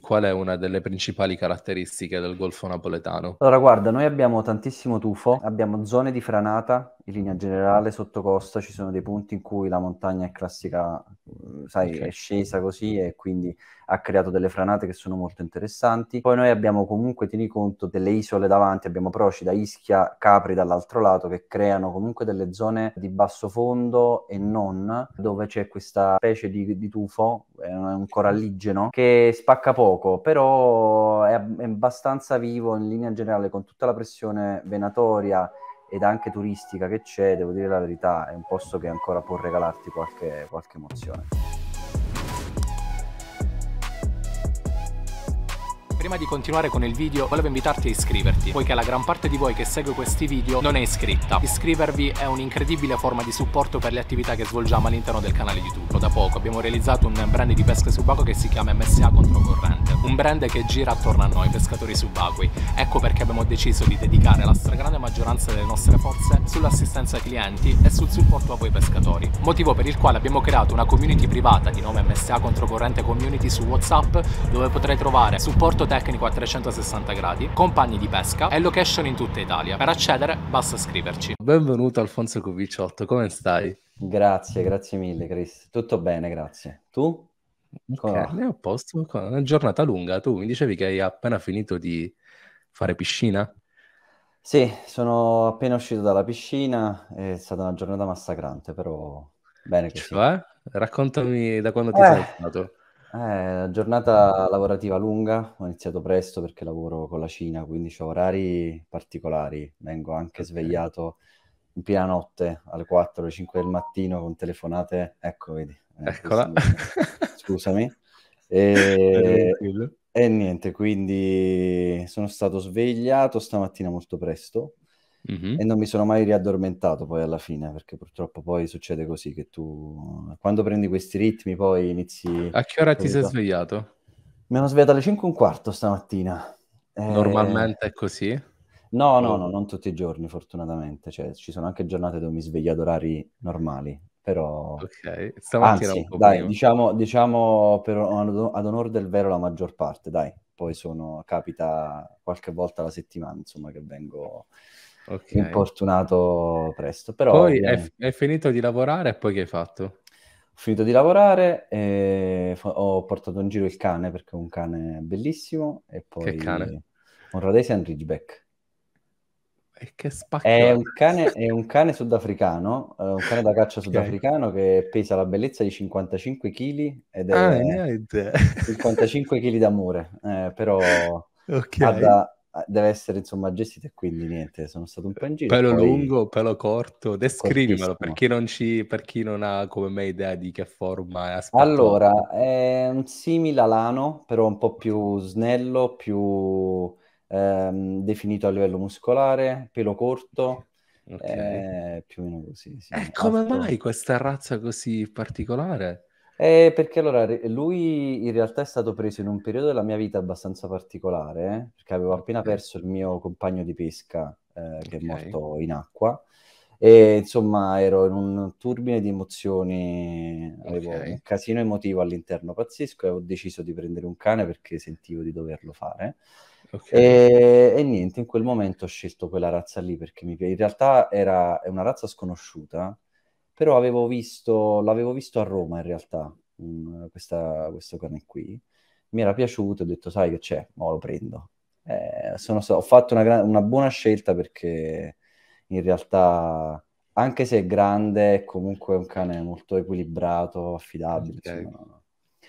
Qual è una delle principali caratteristiche del Golfo napoletano? Allora, guarda, noi abbiamo tantissimo tufo, abbiamo zone di franata in linea generale sotto costa, ci sono dei punti in cui la montagna è classica, mm, sai, okay. è scesa così e quindi ha creato delle franate che sono molto interessanti. Poi noi abbiamo comunque, tieni conto, delle isole davanti, abbiamo Procida, Ischia, Capri dall'altro lato che creano comunque delle zone di basso fondo e non, dove c'è questa specie di, di tufo, eh, è un coralligeno, che spacca poco poco, però è, è abbastanza vivo in linea generale con tutta la pressione venatoria ed anche turistica che c'è, devo dire la verità, è un posto che ancora può regalarti qualche, qualche emozione. Prima di continuare con il video volevo invitarti a iscriverti, poiché la gran parte di voi che segue questi video non è iscritta. Iscrivervi è un'incredibile forma di supporto per le attività che svolgiamo all'interno del canale YouTube. Da poco abbiamo realizzato un brand di pesca subacquea che si chiama MSA Controcorrente, un brand che gira attorno a noi, pescatori subacquei. Ecco perché abbiamo deciso di dedicare la stragrande maggioranza delle nostre forze sull'assistenza ai clienti e sul supporto a voi pescatori. Motivo per il quale abbiamo creato una community privata di nome MSA Controcorrente Community su WhatsApp dove potrai trovare supporto tecnico tecnico a 360 gradi, compagni di pesca e location in tutta Italia. Per accedere basta scriverci. Benvenuto Alfonso Covicciotto, come stai? Grazie, grazie mille Chris. Tutto bene, grazie. Tu? Okay, come... a posto, una giornata lunga. Tu mi dicevi che hai appena finito di fare piscina? Sì, sono appena uscito dalla piscina, è stata una giornata massacrante, però bene che Cioè, raccontami da quando ti eh, sei stato. Eh, giornata lavorativa lunga, ho iniziato presto perché lavoro con la Cina, quindi ho orari particolari, vengo anche okay. svegliato in piena notte alle 4, alle 5 del mattino con telefonate, ecco vedi. Eh, Eccola. Scusami. e, e niente, quindi sono stato svegliato stamattina molto presto, Mm-hmm. E non mi sono mai riaddormentato poi alla fine, perché purtroppo poi succede così che tu quando prendi questi ritmi poi inizi... A che ora ti sei svegliato? Mi hanno svegliato alle 5 e un quarto stamattina. Eh, Normalmente eh... è così? No, no, no, non tutti i giorni fortunatamente, cioè ci sono anche giornate dove mi sveglio ad orari normali, però... Ok, stamattina Anzi, un po' dai, diciamo, diciamo per, ad onore del vero la maggior parte, dai, poi sono, capita qualche volta alla settimana, insomma, che vengo okay. infortunato presto. Però poi è, è, finito di lavorare e poi che hai fatto? Ho finito di lavorare e ho portato in giro il cane perché è un cane bellissimo e poi che cane? un Rhodesian Ridgeback. E che spacca! È un cane, è un cane sudafricano, eh, un cane da caccia sudafricano okay. che pesa la bellezza di 55 kg ed è ah, 55 kg d'amore, eh, però okay. ha da Ah, deve essere insomma gestita e quindi niente, sono stato un po' in giro. Pelo poi... lungo, pelo corto, descrivimelo per chi, non ci, per chi non ha come me idea di che forma è aspettato. Allora, è un simile alano, però un po' più snello, più ehm, definito a livello muscolare, pelo corto, okay. eh, più o meno così. Sì. E eh, come mai questa razza così particolare? Eh, perché allora lui in realtà è stato preso in un periodo della mia vita abbastanza particolare, eh? perché avevo appena perso il mio compagno di pesca eh, che okay. è morto in acqua e insomma ero in un turbine di emozioni, avevo okay. un casino emotivo all'interno pazzesco e ho deciso di prendere un cane perché sentivo di doverlo fare. Okay. E, e, niente, in quel momento ho scelto quella razza lì perché mi, in realtà era, è una razza sconosciuta però avevo visto, l'avevo visto a Roma in realtà, un, questa, questo cane qui, mi era piaciuto, ho detto sai che c'è, ma lo prendo. Eh, sono, ho fatto una, gran, una, buona scelta perché in realtà, anche se è grande, è comunque un cane molto equilibrato, affidabile. Ok, insomma.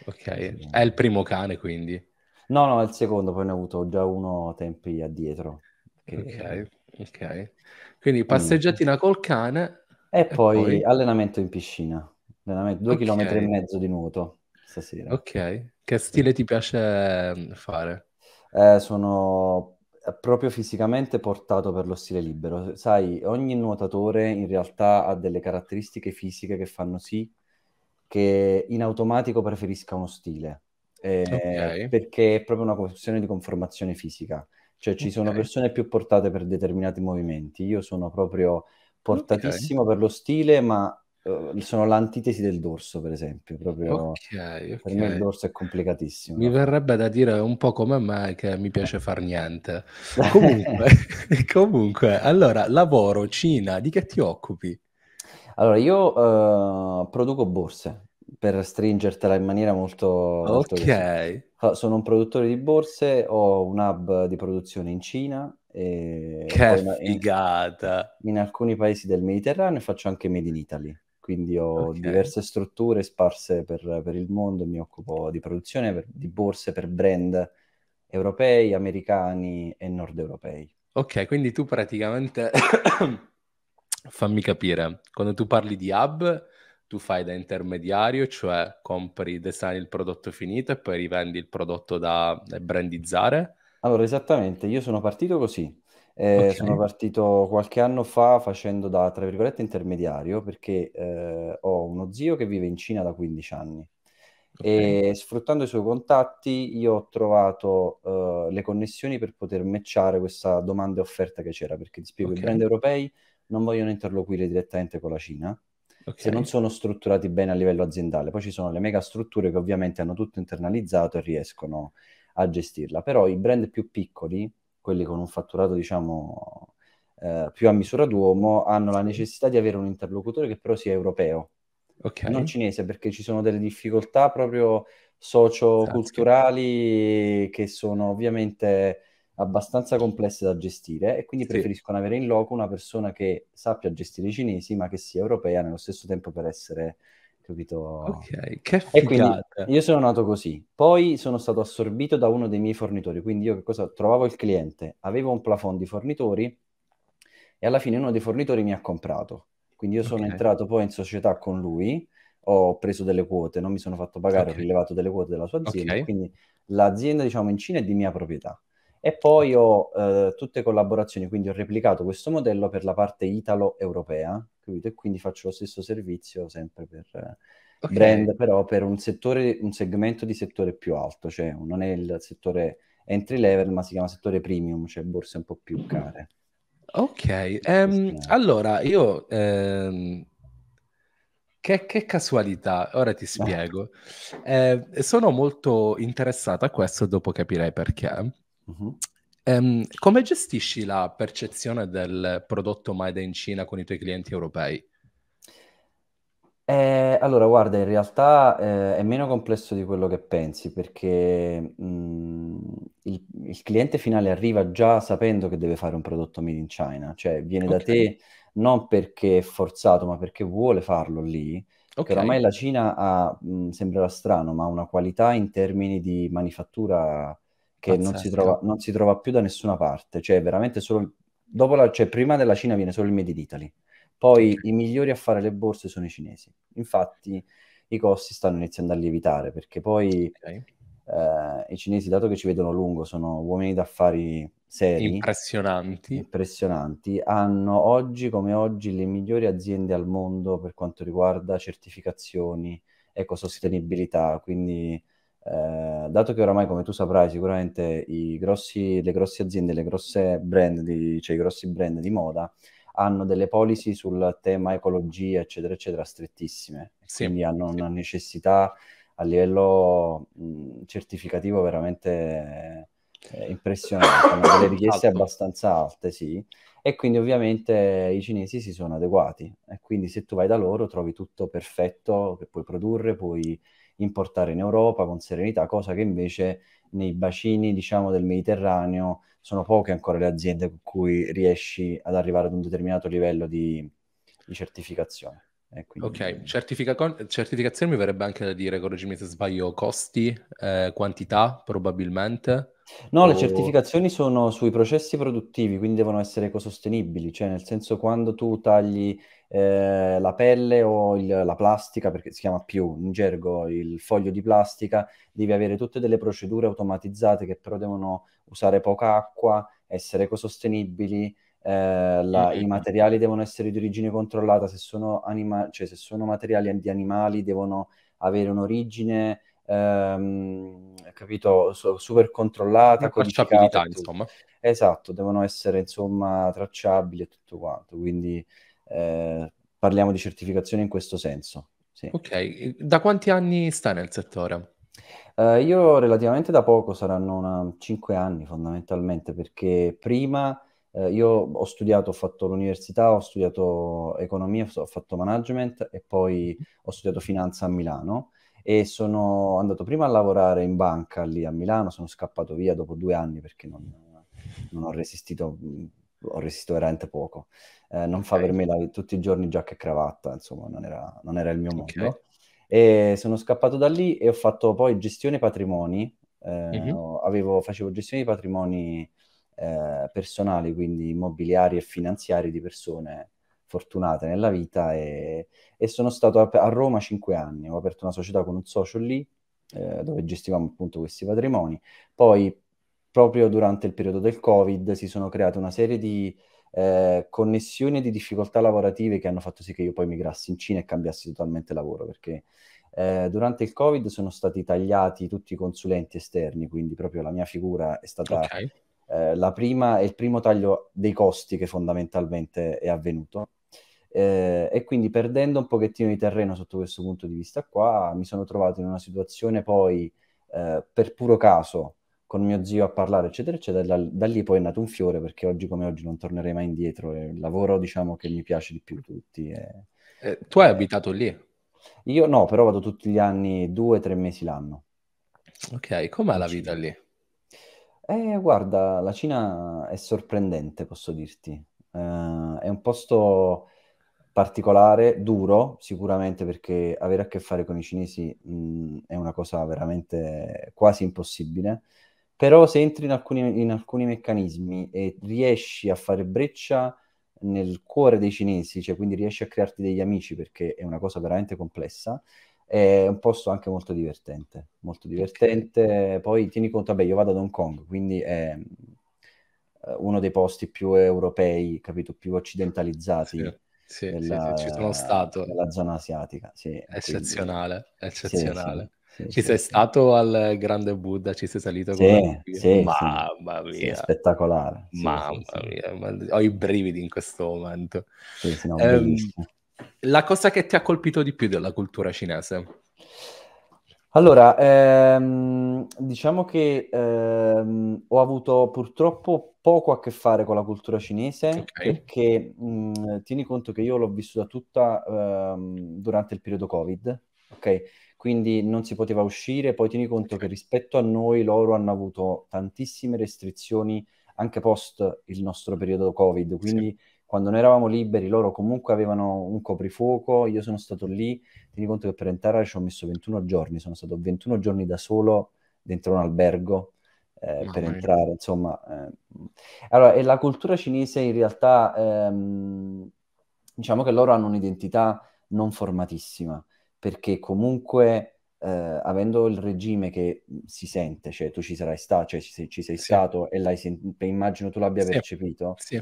okay. Sì. è il primo cane quindi? No, no, è il secondo, poi ne ho avuto già uno tempi addietro. Perché... Ok, ok. Quindi passeggiatina mm. col cane e, poi, allenamento in piscina, allenamento, due okay. chilometri e mezzo di nuoto stasera. Ok, che stile ti piace mm, fare? Eh, sono proprio fisicamente portato per lo stile libero. Sai, ogni nuotatore in realtà ha delle caratteristiche fisiche che fanno sì che in automatico preferisca uno stile, eh, okay. perché è proprio una questione di conformazione fisica. Cioè ci okay. sono persone più portate per determinati movimenti, io sono proprio portatissimo okay. per lo stile, ma uh, sono l'antitesi del dorso, per esempio. Proprio okay, okay. Per me il dorso è complicatissimo. Mi verrebbe da dire un po' come me che mi piace far niente. comunque, comunque, allora, lavoro, Cina, di che ti occupi? Allora, io uh, produco borse per stringertela in maniera molto... molto Sono un produttore di borse, ho un hub di produzione in Cina, e che figata! In, in, alcuni paesi del Mediterraneo faccio anche Made in Italy, quindi ho okay. diverse strutture sparse per, per, il mondo, mi occupo di produzione per, di borse per brand europei, americani e nord europei. Ok, quindi tu praticamente, fammi capire, quando tu parli di hub, tu fai da intermediario, cioè compri, design il prodotto finito e poi rivendi il prodotto da brandizzare allora, esattamente, io sono partito così. Eh, Ok. sono partito qualche anno fa facendo da, tra virgolette, intermediario perché eh, ho uno zio che vive in Cina da 15 anni Ok. e sfruttando i suoi contatti io ho trovato eh, le connessioni per poter matchare questa domanda e offerta che c'era, perché ti spiego, i brand europei non vogliono interloquire direttamente con la Cina se non sono strutturati bene a livello aziendale. Poi ci sono le mega strutture che ovviamente hanno tutto internalizzato e riescono a gestirla. Però i brand più piccoli, quelli con un fatturato, diciamo, eh, più a misura d'uomo, hanno la necessità di avere un interlocutore che però sia europeo, okay. non cinese, perché ci sono delle difficoltà proprio socioculturali esatto. che sono ovviamente abbastanza complesse da gestire e quindi preferiscono avere in loco una persona che sappia gestire i cinesi ma che sia europea nello stesso tempo per essere capito? Ok, che figata. E quindi io sono nato così. Poi sono stato assorbito da uno dei miei fornitori, quindi io che cosa? Trovavo il cliente, avevo un plafond di fornitori e alla fine uno dei fornitori mi ha comprato. Quindi io sono entrato poi in società con lui, ho preso delle quote, non mi sono fatto pagare, okay. ho rilevato delle quote della sua azienda, okay. quindi l'azienda diciamo in Cina è di mia proprietà. E poi ho eh, tutte collaborazioni, quindi ho replicato questo modello per la parte italo-europea, capito? E quindi faccio lo stesso servizio sempre per eh, okay. brand, però per un settore, un segmento di settore più alto, cioè non è il settore entry level, ma si chiama settore premium, cioè borse un po' più care. Ok, um, allora io... Ehm... Che, che, casualità, ora ti spiego. Eh, sono molto interessato a questo, dopo capirei perché. Um, come gestisci la percezione del prodotto made in Cina con i tuoi clienti europei? Eh, allora, guarda, in realtà eh, è meno complesso di quello che pensi perché mh, mm, il, il, cliente finale arriva già sapendo che deve fare un prodotto made in China, cioè viene okay. da te non perché è forzato, ma perché vuole farlo lì. Okay. oramai la Cina ha, mh, mm, sembrerà strano, ma una qualità in termini di manifattura che non si, trova, non si, trova, più da nessuna parte, cioè veramente solo... Dopo la, cioè, prima della Cina viene solo il Made in Italy, poi i migliori a fare le borse sono i cinesi. Infatti i costi stanno iniziando a lievitare perché poi okay. eh, i cinesi, dato che ci vedono lungo, sono uomini d'affari seri, impressionanti. impressionanti, hanno oggi come oggi le migliori aziende al mondo per quanto riguarda certificazioni, ecosostenibilità, quindi eh, dato che oramai, come tu saprai, sicuramente grossi, le grosse aziende, le grosse brand di, cioè i grossi brand di moda hanno delle policy sul tema ecologia, eccetera, eccetera, strettissime. Sì, quindi hanno sì. una necessità a livello mh, certificativo veramente eh, impressionante, hanno delle richieste Alto. abbastanza alte, sì. E quindi ovviamente i cinesi si sono adeguati. E quindi se tu vai da loro trovi tutto perfetto che puoi produrre, puoi importare in Europa con serenità, cosa che invece nei bacini diciamo, del Mediterraneo sono poche ancora le aziende con cui riesci ad arrivare ad un determinato livello di, di certificazione. Quindi... Ok, Certifica- certificazione mi verrebbe anche da dire, correggimi se sbaglio, costi, eh, quantità probabilmente. No, o... le certificazioni sono sui processi produttivi, quindi devono essere ecosostenibili, cioè nel senso quando tu tagli eh, la pelle o il, la plastica, perché si chiama più in gergo il foglio di plastica, devi avere tutte delle procedure automatizzate che però devono usare poca acqua, essere ecosostenibili, eh, la, mm-hmm. i materiali devono essere di origine controllata, se sono, anima- cioè, se sono materiali di animali devono avere un'origine ehm, capito, super controllata, tracciabilità Insomma. Esatto, devono essere insomma tracciabili e tutto quanto, quindi eh, parliamo di certificazione in questo senso. Sì. Ok, da quanti anni sta nel settore? Uh, io relativamente da poco, saranno una, 5 anni fondamentalmente, perché prima uh, io ho studiato, ho fatto l'università, ho studiato economia, ho fatto management e poi ho studiato finanza a Milano e sono andato prima a lavorare in banca lì a Milano, sono scappato via dopo due anni perché non, non ho resistito mm, ho resistito veramente poco. Eh, non okay. fa per me la, tutti i giorni giacca e cravatta, insomma, non era, non era il mio mondo. Okay. E sono scappato da lì e ho fatto poi gestione patrimoni, eh, mm-hmm. avevo, facevo gestione di patrimoni eh, personali, quindi immobiliari e finanziari di persone fortunate nella vita e, e sono stato a, a Roma cinque anni, ho aperto una società con un socio lì eh, dove gestivamo appunto questi patrimoni, poi proprio durante il periodo del Covid si sono create una serie di eh, connessioni e di difficoltà lavorative che hanno fatto sì che io poi migrassi in Cina e cambiassi totalmente lavoro, perché eh, durante il Covid sono stati tagliati tutti i consulenti esterni, quindi proprio la mia figura è stata okay. eh, la prima e il primo taglio dei costi che fondamentalmente è avvenuto. Eh, e quindi perdendo un pochettino di terreno sotto questo punto di vista qua, mi sono trovato in una situazione poi eh, per puro caso con mio zio a parlare, eccetera, eccetera. Da, da, lì poi è nato un fiore perché oggi come oggi non tornerei mai indietro. È il lavoro, diciamo, che mi piace di più tutti. È... Eh, tu hai abitato lì? Io no, però vado tutti gli anni due, tre mesi l'anno. Ok, com'è la vita lì? Eh, guarda, la Cina è sorprendente, posso dirti. Uh, è un posto particolare, duro sicuramente perché avere a che fare con i cinesi mh, mm, è una cosa veramente quasi impossibile però se entri in alcuni, in alcuni meccanismi e riesci a fare breccia nel cuore dei cinesi, cioè quindi riesci a crearti degli amici perché è una cosa veramente complessa, è un posto anche molto divertente, molto divertente. Poi tieni conto, vabbè, io vado ad Hong Kong, quindi è eh, uno dei posti più europei, capito, più occidentalizzati. Sì. Sì, della, sì, ci sono stato. Nella zona asiatica, sì. Eccezionale, quindi, eccezionale. Sì, ci sei stato al Grande Buddha, ci sei salito con sì, Mamma mia. spettacolare. Mamma mia, ho i brividi in questo momento. No, eh, la cosa che ti ha colpito di più della cultura cinese? Allora, ehm, diciamo che ehm, ho avuto purtroppo poco a che fare con la cultura cinese okay. perché mh, mhmm, tieni conto che io l'ho vissuta tutta ehm, durante il periodo Covid, ok? quindi non si poteva uscire, poi tieni conto che rispetto a noi loro hanno avuto tantissime restrizioni anche post il nostro periodo Covid, quindi sì. quando noi eravamo liberi loro comunque avevano un coprifuoco, io sono stato lì, tieni conto che per entrare ci ho messo 21 giorni, sono stato 21 giorni da solo dentro un albergo eh, ah, per entrare, insomma. Eh. Allora, e la cultura cinese in realtà, ehm, diciamo che loro hanno un'identità non formatissima, perché comunque eh, avendo il regime che mm, si sente, cioè tu ci sarai stato, cioè ci, ci sei, sì. stato e l'hai sentito, immagino tu l'abbia sì. percepito, sì.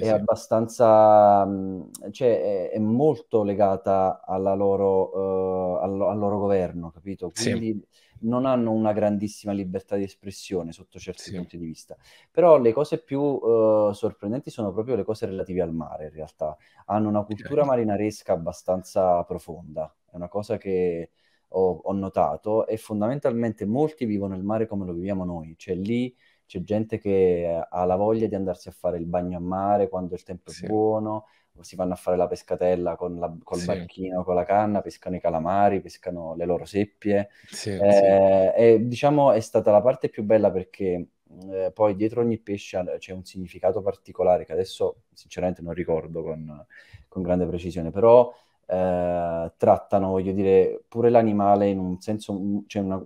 è abbastanza, mm, cioè è, è, molto legata loro, uh, al, al, loro governo, capito? Quindi non hanno una grandissima libertà di espressione sotto certi punti di vista. Però le cose più uh, sorprendenti sono proprio le cose relative al mare, in realtà. Hanno una cultura marinaresca abbastanza profonda una cosa che ho, ho notato e fondamentalmente molti vivono il mare come lo viviamo noi, cioè lì c'è gente che eh, ha la voglia di andarsi a fare il bagno a mare quando il tempo sì. è buono, si vanno a fare la pescatella con la, col sì. barchino, con la canna, pescano i calamari, pescano le loro seppie. Sì, eh, e diciamo è stata la parte più bella perché mm, eh, poi dietro ogni pesce c'è un significato particolare che adesso sinceramente non ricordo con, con grande precisione, però eh, trattano, voglio dire, pure l'animale in un senso, cioè una,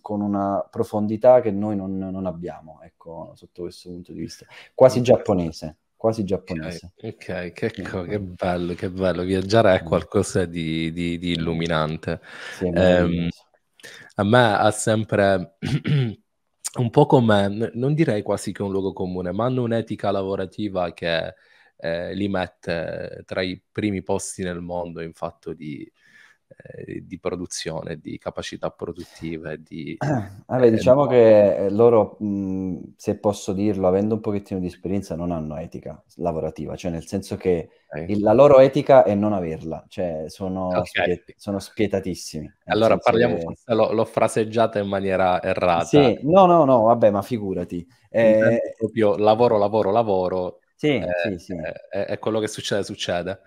con una profondità che noi non, non, abbiamo, ecco, sotto questo punto di vista, quasi giapponese. Quasi giapponese. Ok, okay che, co- che, bello, che bello. Viaggiare è mm. qualcosa di, di, di illuminante. Sì, ehm, a me ha sempre un po' come, non direi quasi che un luogo comune, ma hanno un'etica lavorativa che eh, li mette eh, tra i primi posti nel mondo in fatto di, eh, di produzione, di capacità produttive. Di, Vabbè, eh, diciamo che eh, loro, mh, se posso dirlo, avendo un pochettino di esperienza, non hanno etica lavorativa, cioè nel senso che il, la loro etica è non averla, cioè sono, okay. spiet- sono spietatissimi. Allora parliamo, che... forse l'ho, l'ho fraseggiata in maniera errata. Sì, no, no, no, vabbè, ma figurati. Eh... Proprio lavoro, lavoro, lavoro sì, eh, sì, sì. Eh, è, è, quello che succede, succede.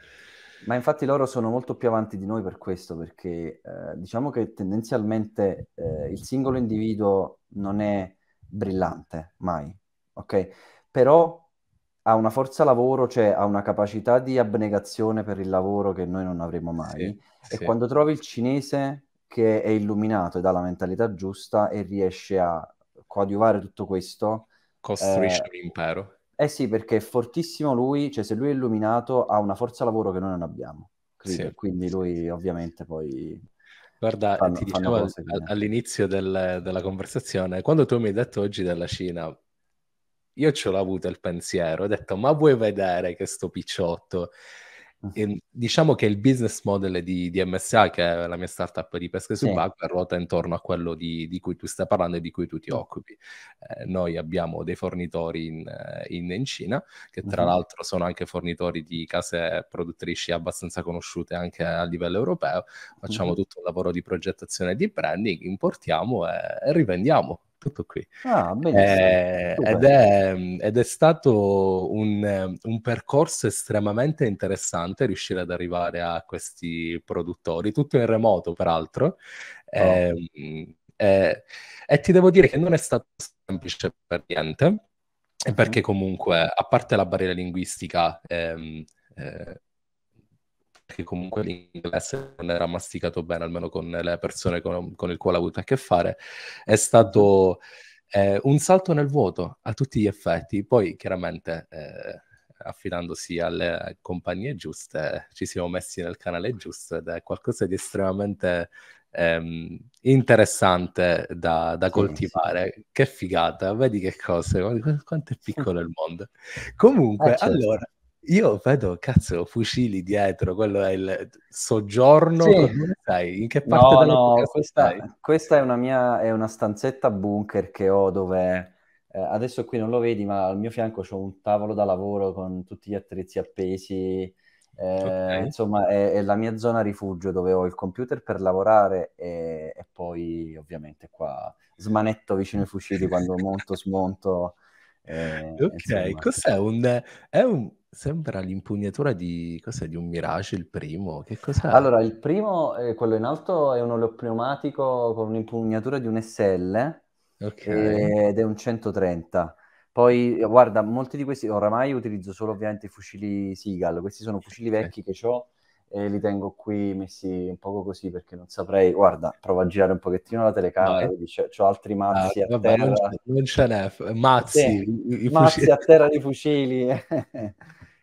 Ma infatti loro sono molto più avanti di noi per questo, perché eh, diciamo che tendenzialmente eh, il singolo individuo non è brillante mai, ok? Però ha una forza lavoro, cioè ha una capacità di abnegazione per il lavoro che noi non avremo mai. Sì, e sì. quando trovi il cinese che è illuminato e ha la mentalità giusta e riesce a coadiuvare tutto questo, costruisce eh, un impero. Eh sì, perché è fortissimo lui, cioè se lui è illuminato ha una forza lavoro che noi non abbiamo. Sì. Quindi lui ovviamente poi... Guarda, fanno, ti dicevo al, all'inizio del, della conversazione, quando tu mi hai detto oggi della Cina, io ce l'ho avuto il pensiero, ho detto ma vuoi vedere che sto picciotto Mm. E ehm, diciamo che il business model di, di, MSA, che è la mia startup di pesca subacquea, ruota intorno a quello di, di, cui tu stai parlando e di cui tu ti mm. occupi. Eh, noi abbiamo dei fornitori in, in, in Cina, che tra uh-huh. l'altro sono anche fornitori di case produttrici abbastanza conosciute anche a livello europeo. Facciamo uh-huh. tutto un lavoro di progettazione e di branding, importiamo e, e rivendiamo tutto qui. Ah, eh, ed, è, ed, è, stato un, un, percorso estremamente interessante riuscire ad arrivare a questi produttori, tutto in remoto peraltro. Oh. Eh, eh, e ti devo dire che non è stato semplice per niente, mm-hmm. perché comunque, a parte la barriera linguistica, ehm, eh, che comunque l'inglese non era masticato bene, almeno con le persone con, con il quale ha avuto a che fare, è stato eh, un salto nel vuoto a tutti gli effetti. Poi chiaramente eh, affidandosi alle compagnie giuste ci siamo messi nel canale giusto ed è qualcosa di estremamente ehm, interessante da, da sì, coltivare. Sì. Che figata, vedi che cose, quanto è piccolo il mondo. Comunque, ah, certo. allora io vedo, cazzo, fucili dietro, quello è il soggiorno, sì. sai, in che parte no, no, questa, questa, è una mia, è una stanzetta bunker che ho dove, eh, adesso qui non lo vedi, ma al mio fianco c'è un tavolo da lavoro con tutti gli attrezzi appesi, eh, okay. Insomma, è, è, la mia zona rifugio dove ho il computer per lavorare e, e poi ovviamente qua smanetto vicino ai fucili quando monto, smonto. Eh, ok, insomma, cos'è? Un, è un, Sembra l'impugnatura di, cos'è, di un Mirage, il primo. Che cos'è? Allora, il primo, eh, quello in alto, è un oleopneumatico con un'impugnatura di un SL okay. Eh, ed è un 130. Poi, guarda, molti di questi, oramai utilizzo solo ovviamente i fucili Seagal, questi sono fucili vecchi che ho e li tengo qui messi un poco così perché non saprei. Guarda, provo a girare un pochettino la telecamera, vedi, c'ho altri mazzi ah, a vabbè, terra. Non, ce, n'è, mazzi. Eh, i, mazzi fucili. a terra di fucili.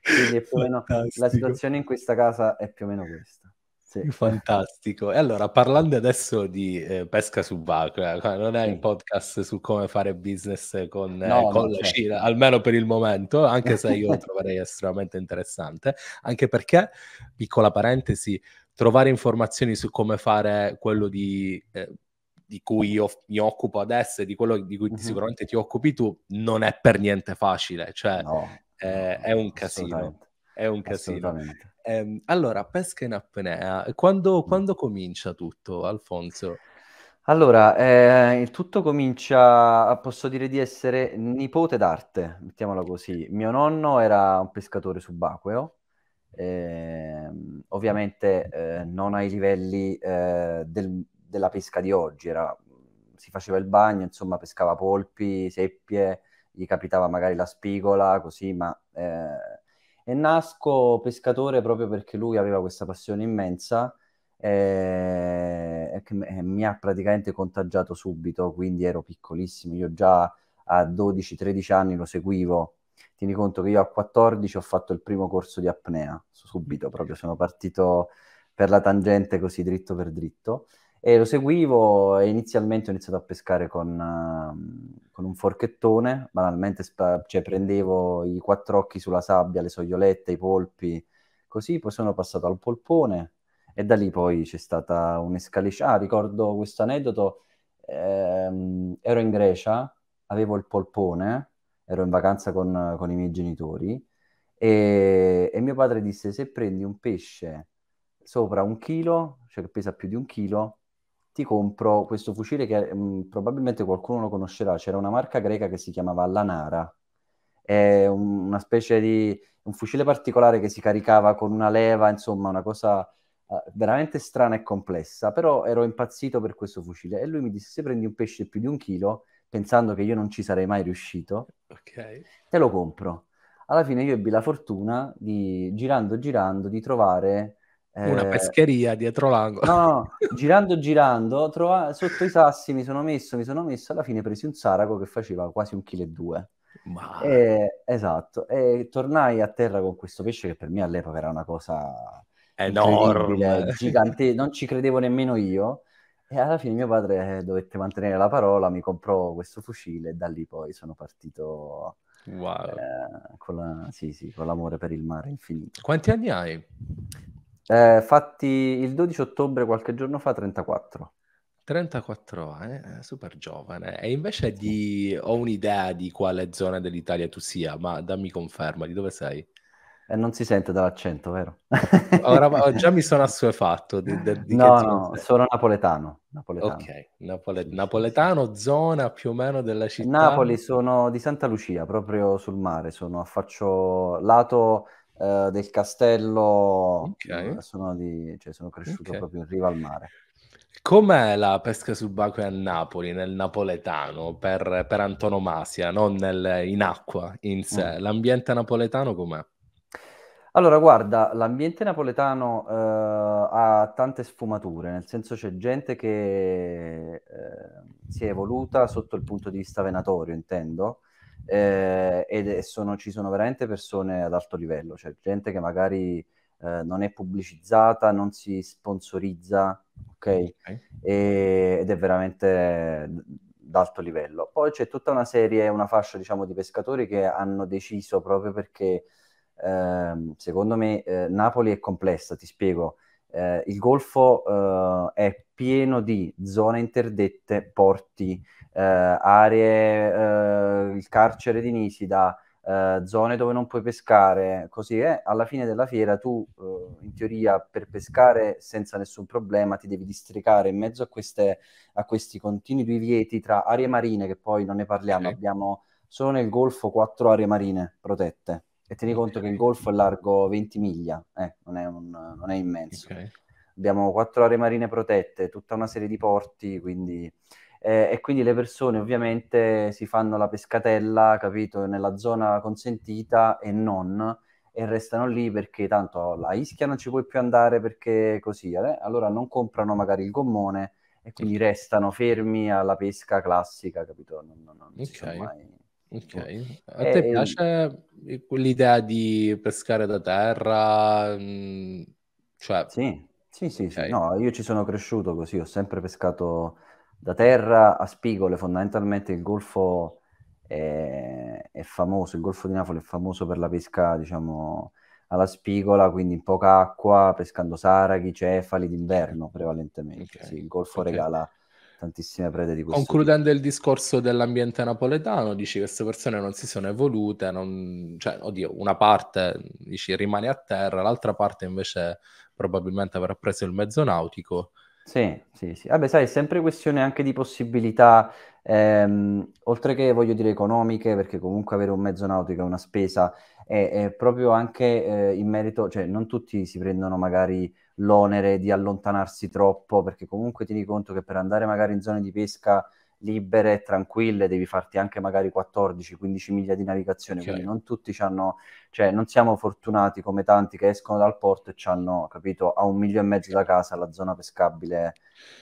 Quindi è più o meno, la situazione in questa casa è più o meno questa. Sì. Fantastico. E allora, parlando adesso di eh, pesca subacquea, non è un podcast su come fare business con, eh, con la Cina, almeno per il momento, anche se io lo troverei estremamente interessante, anche perché, piccola parentesi, trovare informazioni su come fare quello di... Eh, di cui io mi occupo adesso e di quello di cui mm-hmm. sicuramente ti occupi tu non è per niente facile, cioè no, è, eh, no, è un casino, è un casino. Ehm, allora, pesca in apnea, quando, quando comincia tutto, Alfonso? Allora, eh, il tutto comincia, posso dire di essere nipote d'arte, mettiamola così. Mio nonno era un pescatore subacqueo, eh, ovviamente eh, non ai livelli eh, del, della pesca di oggi, era, si faceva il bagno, insomma pescava polpi, seppie, gli capitava magari la spigola, così, ma eh, e nasco pescatore proprio perché lui aveva questa passione immensa eh, che mi ha praticamente contagiato subito, quindi ero piccolissimo, io già a 12-13 anni lo seguivo, tieni conto che io a 14 ho fatto il primo corso di apnea, subito proprio sono partito per la tangente così dritto per dritto e lo seguivo e inizialmente ho iniziato a pescare con, ehm, con un forchettone, banalmente sp- cioè, prendevo i quattro occhi sulla sabbia, le sogliolette, i polpi, così poi sono passato al polpone e da lì poi c'è stata un'escalation. Ah, ricordo questo aneddoto, ehm, ero in Grecia, avevo il polpone, ero in vacanza con, con i miei genitori e, e mio padre disse se prendi un pesce sopra un chilo, cioè che pesa più di un chilo, ti compro questo fucile che mh, mm, probabilmente qualcuno lo conoscerà, c'era una marca greca che si chiamava Lanara, è un, una specie di un fucile particolare che si caricava con una leva, insomma una cosa uh, veramente strana e complessa, però ero impazzito per questo fucile e lui mi disse se prendi un pesce più di un chilo, pensando che io non ci sarei mai riuscito, okay. te lo compro. Alla fine io ebbi la fortuna di, girando girando, di trovare una eh, pescheria dietro l'angolo. No, no, girando, girando, trova... sotto i sassi mi sono messo, mi sono messo, alla fine presi un sarago che faceva quasi un chilo e due. Ma... E, esatto, e tornai a terra con questo pesce che per me all'epoca era una cosa enorme, gigante, non ci credevo nemmeno io. E alla fine mio padre eh, dovette mantenere la parola, mi comprò questo fucile e da lì poi sono partito wow. eh, con, la, sì, sì, con l'amore per il mare infinito. Quanti anni hai? Eh, fatti il 12 ottobre, qualche giorno fa, 34. 34 anni, eh? super giovane. E invece di... ho un'idea di quale zona dell'Italia tu sia, ma dammi conferma, di dove sei? Eh, non si sente dall'accento, vero? Ora già mi sono assuefatto. Di, di, di no, no, sono napoletano. napoletano. Ok, Napole- napoletano, zona più o meno della città. Napoli, sono di Santa Lucia, proprio sul mare, sono affaccio lato eh, del castello, okay. Eh, sono, di, cioè, sono cresciuto okay. proprio in riva al mare. Com'è la pesca subacquea a Napoli, nel napoletano, per, per antonomasia, non nel, in acqua in sé? Mm. L'ambiente napoletano com'è? Allora, guarda, l'ambiente napoletano eh, ha tante sfumature, nel senso c'è gente che eh, si è evoluta sotto il punto di vista venatorio, intendo, eh, e sono, ci sono veramente persone ad alto livello, cioè gente che magari eh, non è pubblicizzata, non si sponsorizza, ok? okay. E, ed è veramente d'alto livello. Poi c'è tutta una serie, una fascia diciamo di pescatori che hanno deciso proprio perché eh, secondo me eh, Napoli è complessa, ti spiego. Eh, il golfo eh, è pieno di zone interdette, porti, eh, aree, eh, il carcere di Nisida, eh, zone dove non puoi pescare, così è. Alla fine della fiera tu, in teoria, per pescare senza nessun problema ti devi districare in mezzo a, queste, a questi continui divieti tra aree marine, che poi non ne parliamo, okay. abbiamo solo nel Golfo quattro aree marine protette. E tieni conto che il Golfo è largo 20 miglia, eh, non, è un, non, è immenso. Okay. Abbiamo quattro aree marine protette, tutta una serie di porti, quindi eh, e quindi le persone ovviamente si fanno la pescatella, capito, nella zona consentita e non, e restano lì perché tanto la ischia non ci puoi più andare perché così, eh? allora non comprano magari il gommone e quindi certo. restano fermi alla pesca classica, capito? Non, non, non okay. mai... Ok, boh. a te eh, piace quell'idea di pescare da terra? Mm, cioè... Sì, sì, sì, okay. sì. No, io ci sono cresciuto così, ho sempre pescato da terra a spigole fondamentalmente il golfo è, è, famoso, il golfo di Napoli è famoso per la pesca diciamo alla spigola, quindi in poca acqua, pescando saraghi, cefali d'inverno prevalentemente. Okay. Sì, il golfo okay. regala tantissime prede di questo. Concludendo tipo. il discorso dell'ambiente napoletano, dici che queste persone non si sono evolute, non... cioè, oddio, una parte dici, rimane a terra, l'altra parte invece probabilmente avrà preso il mezzo nautico sì, sì, sì. Vabbè, sai, è sempre questione anche di possibilità, ehm, oltre che voglio dire economiche, perché comunque avere un mezzo nautico è una spesa, è, è proprio anche eh, in merito, cioè non tutti si prendono magari l'onere di allontanarsi troppo, perché comunque tieni conto che per andare magari in zone di pesca libere e tranquille, devi farti anche magari 14-15 miglia di navigazione, okay. quindi non tutti ci hanno, cioè non siamo fortunati come tanti che escono dal porto e ci hanno, capito, a un miglio e mezzo da casa la zona pescabile,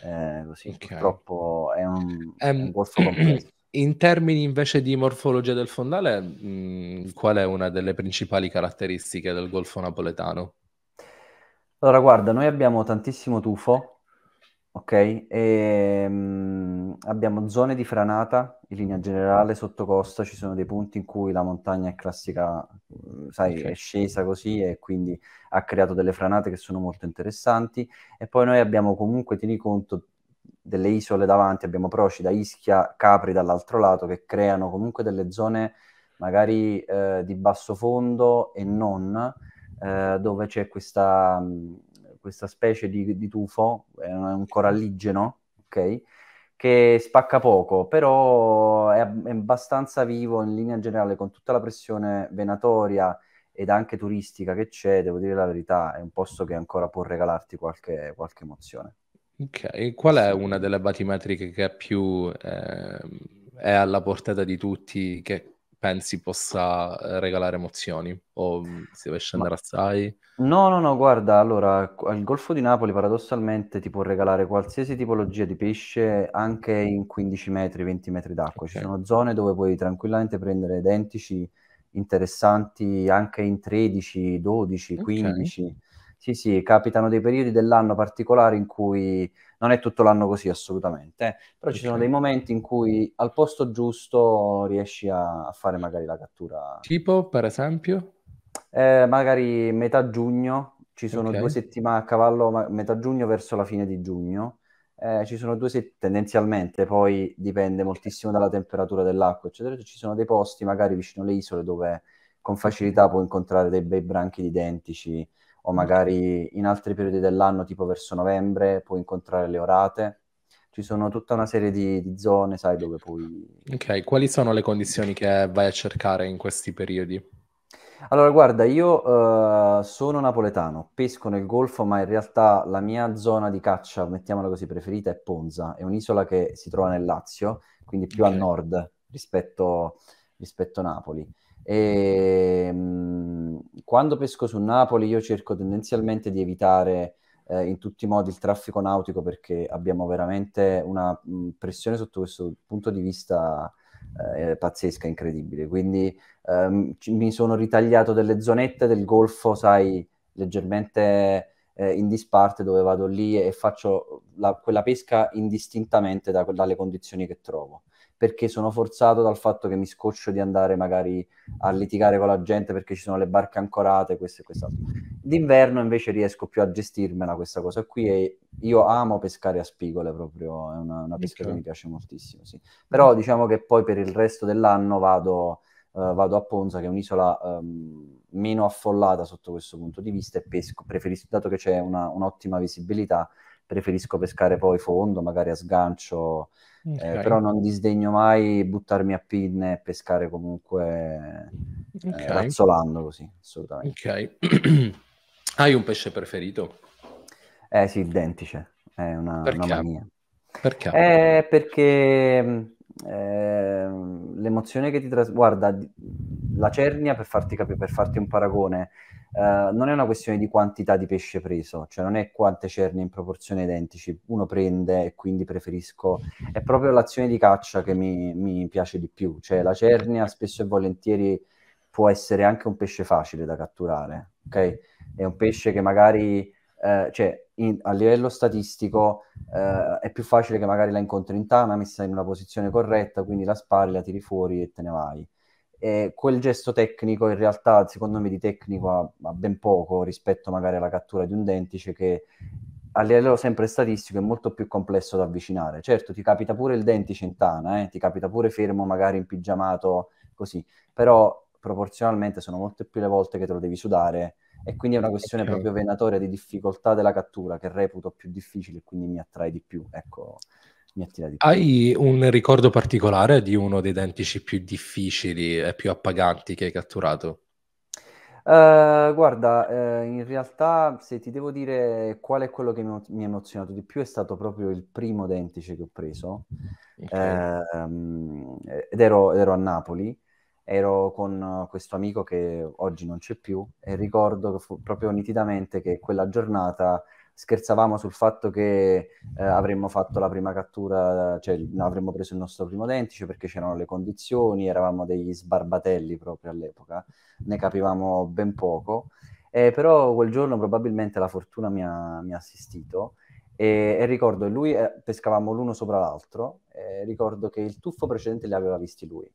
eh, così okay. purtroppo è un, um, un golfo complesso. In termini invece di morfologia del fondale, mh, mm, qual è una delle principali caratteristiche del golfo napoletano? Allora, guarda, noi abbiamo tantissimo tufo, Ok, e, mm, abbiamo zone di franata in linea generale sotto costa, ci sono dei punti in cui la montagna è classica, mm, sai, Ok. è scesa così e quindi ha creato delle franate che sono molto interessanti. E poi noi abbiamo comunque, tieni conto, delle isole davanti, abbiamo Procida, Ischia, Capri dall'altro lato che creano comunque delle zone magari eh, di basso fondo e non, eh, dove c'è questa... mm, questa specie di, di tufo, è un coralligeno, ok? Che spacca poco, però è, è abbastanza vivo in linea generale con tutta la pressione venatoria ed anche turistica che c'è, devo dire la verità, è un posto che ancora può regalarti qualche, qualche emozione. Okay. Qual è una delle batimetriche che più eh, è alla portata di tutti, che pensi possa eh, regalare emozioni o mm, si deve scendere Ma... assai? No, no, no, guarda, allora, il Golfo di Napoli paradossalmente ti può regalare qualsiasi tipologia di pesce anche in 15 metri, 20 metri d'acqua. Okay. Ci sono zone dove puoi tranquillamente prendere identici interessanti anche in 13, 12, 15. Okay. Sì, sì, capitano dei periodi dell'anno particolari in cui non è tutto l'anno così assolutamente, eh. però okay. ci sono dei momenti in cui al posto giusto riesci a fare magari la cattura. Tipo, per esempio? Eh, magari metà giugno, ci sono okay. due settimane a cavallo, metà giugno verso la fine di giugno, eh, ci sono due settimane, tendenzialmente poi dipende moltissimo dalla temperatura dell'acqua, eccetera, ci sono dei posti magari vicino alle isole dove con facilità puoi incontrare dei bei branchi identici o magari in altri periodi dell'anno, tipo verso novembre, puoi incontrare le orate. Ci sono tutta una serie di, di zone, sai, dove puoi... Ok, quali sono le condizioni che vai a cercare in questi periodi? Allora, guarda, io uh, sono napoletano, pesco nel golfo, ma in realtà la mia zona di caccia, mettiamola così, preferita è Ponza, è un'isola che si trova nel Lazio, quindi più okay. a nord rispetto, rispetto a Napoli. E, ehm, mh, quando pesco su Napoli io cerco tendenzialmente di evitare eh, in tutti i modi il traffico nautico perché abbiamo veramente una mh, mm, pressione sotto questo punto di vista eh, pazzesca, incredibile. Quindi ehm, c- mi sono ritagliato delle zonette del golfo, sai, leggermente eh, in disparte dove vado lì e faccio la, quella pesca indistintamente da, dalle condizioni che trovo perché sono forzato dal fatto che mi scoccio di andare magari a litigare con la gente perché ci sono le barche ancorate, questo e quest'altro. D'inverno invece riesco più a gestirmela questa cosa qui e io amo pescare a spigole proprio, è una, una pesca okay. che mi piace moltissimo, sì. Però diciamo che poi per il resto dell'anno vado... Uh, vado a Ponza, che è un'isola um, meno affollata sotto questo punto di vista, e pesco, preferisco, dato che c'è una, un'ottima visibilità, preferisco pescare poi fondo, magari a sgancio, eh, okay. eh, però non disdegno mai buttarmi a pinne e pescare comunque eh, okay. eh, razzolando così, assolutamente. Ok. Hai un pesce preferito? Eh sì, il dentice, è una, perché? una mania. Perché? Eh, perché eh, l'emozione che ti trasguarda, la cernia, per farti capire, per farti un paragone, eh, non è una questione di quantità di pesce preso, cioè non è quante cerne in proporzione identici uno prende e quindi preferisco, è proprio l'azione di caccia che mi, mi piace di più, cioè la cernia spesso e volentieri può essere anche un pesce facile da catturare, ok? È un pesce che magari, eh, cioè in, a livello statistico eh, è più facile che magari la incontri in tana, messa in una posizione corretta, quindi la spari, la tiri fuori e te ne vai eh, quel gesto tecnico in realtà secondo me di tecnico ha, ha, ben poco rispetto magari alla cattura di un dentice che a livello sempre statistico è molto più complesso da avvicinare. Certo, ti capita pure il dentice in tana, eh, ti capita pure fermo magari in pigiamato, così, però proporzionalmente sono molte più le volte che te lo devi sudare e quindi è una questione proprio venatoria di difficoltà della cattura che reputo più difficile e quindi mi attrae di più. Ecco mi attira di più. Hai un ricordo particolare di uno dei dentici più difficili e più appaganti che hai catturato? Uh, guarda, uh, in realtà se ti devo dire qual è quello che mi ha emozionato di più è stato proprio il primo dentice che ho preso okay. uh, ed ero, ero, a Napoli, ero con questo amico che oggi non c'è più e ricordo proprio nitidamente che quella giornata scherzavamo sul fatto che eh, avremmo fatto la prima cattura, cioè avremmo preso il nostro primo dentice perché c'erano le condizioni, eravamo degli sbarbatelli proprio all'epoca, ne capivamo ben poco, eh, però quel giorno probabilmente la fortuna mi ha, mi ha assistito e, e, ricordo lui, eh, pescavamo l'uno sopra l'altro, ricordo che il tuffo precedente li aveva visti lui.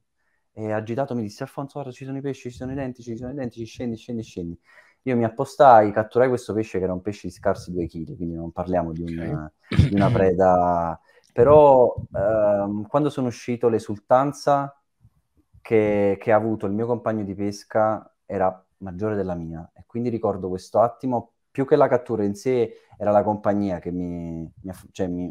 E agitato mi disse Alfonso, guarda ci sono i pesci, ci sono i dentici, ci sono i dentici, scendi, scendi, scendi io mi appostai, catturai questo pesce che era un pesce di scarsi 2 kg, quindi non parliamo di, un, di una preda. Però ehm, quando sono uscito l'esultanza che, che, ha avuto il mio compagno di pesca era maggiore della mia e quindi ricordo questo attimo, più che la cattura in sé, era la compagnia che mi, mi, cioè mi,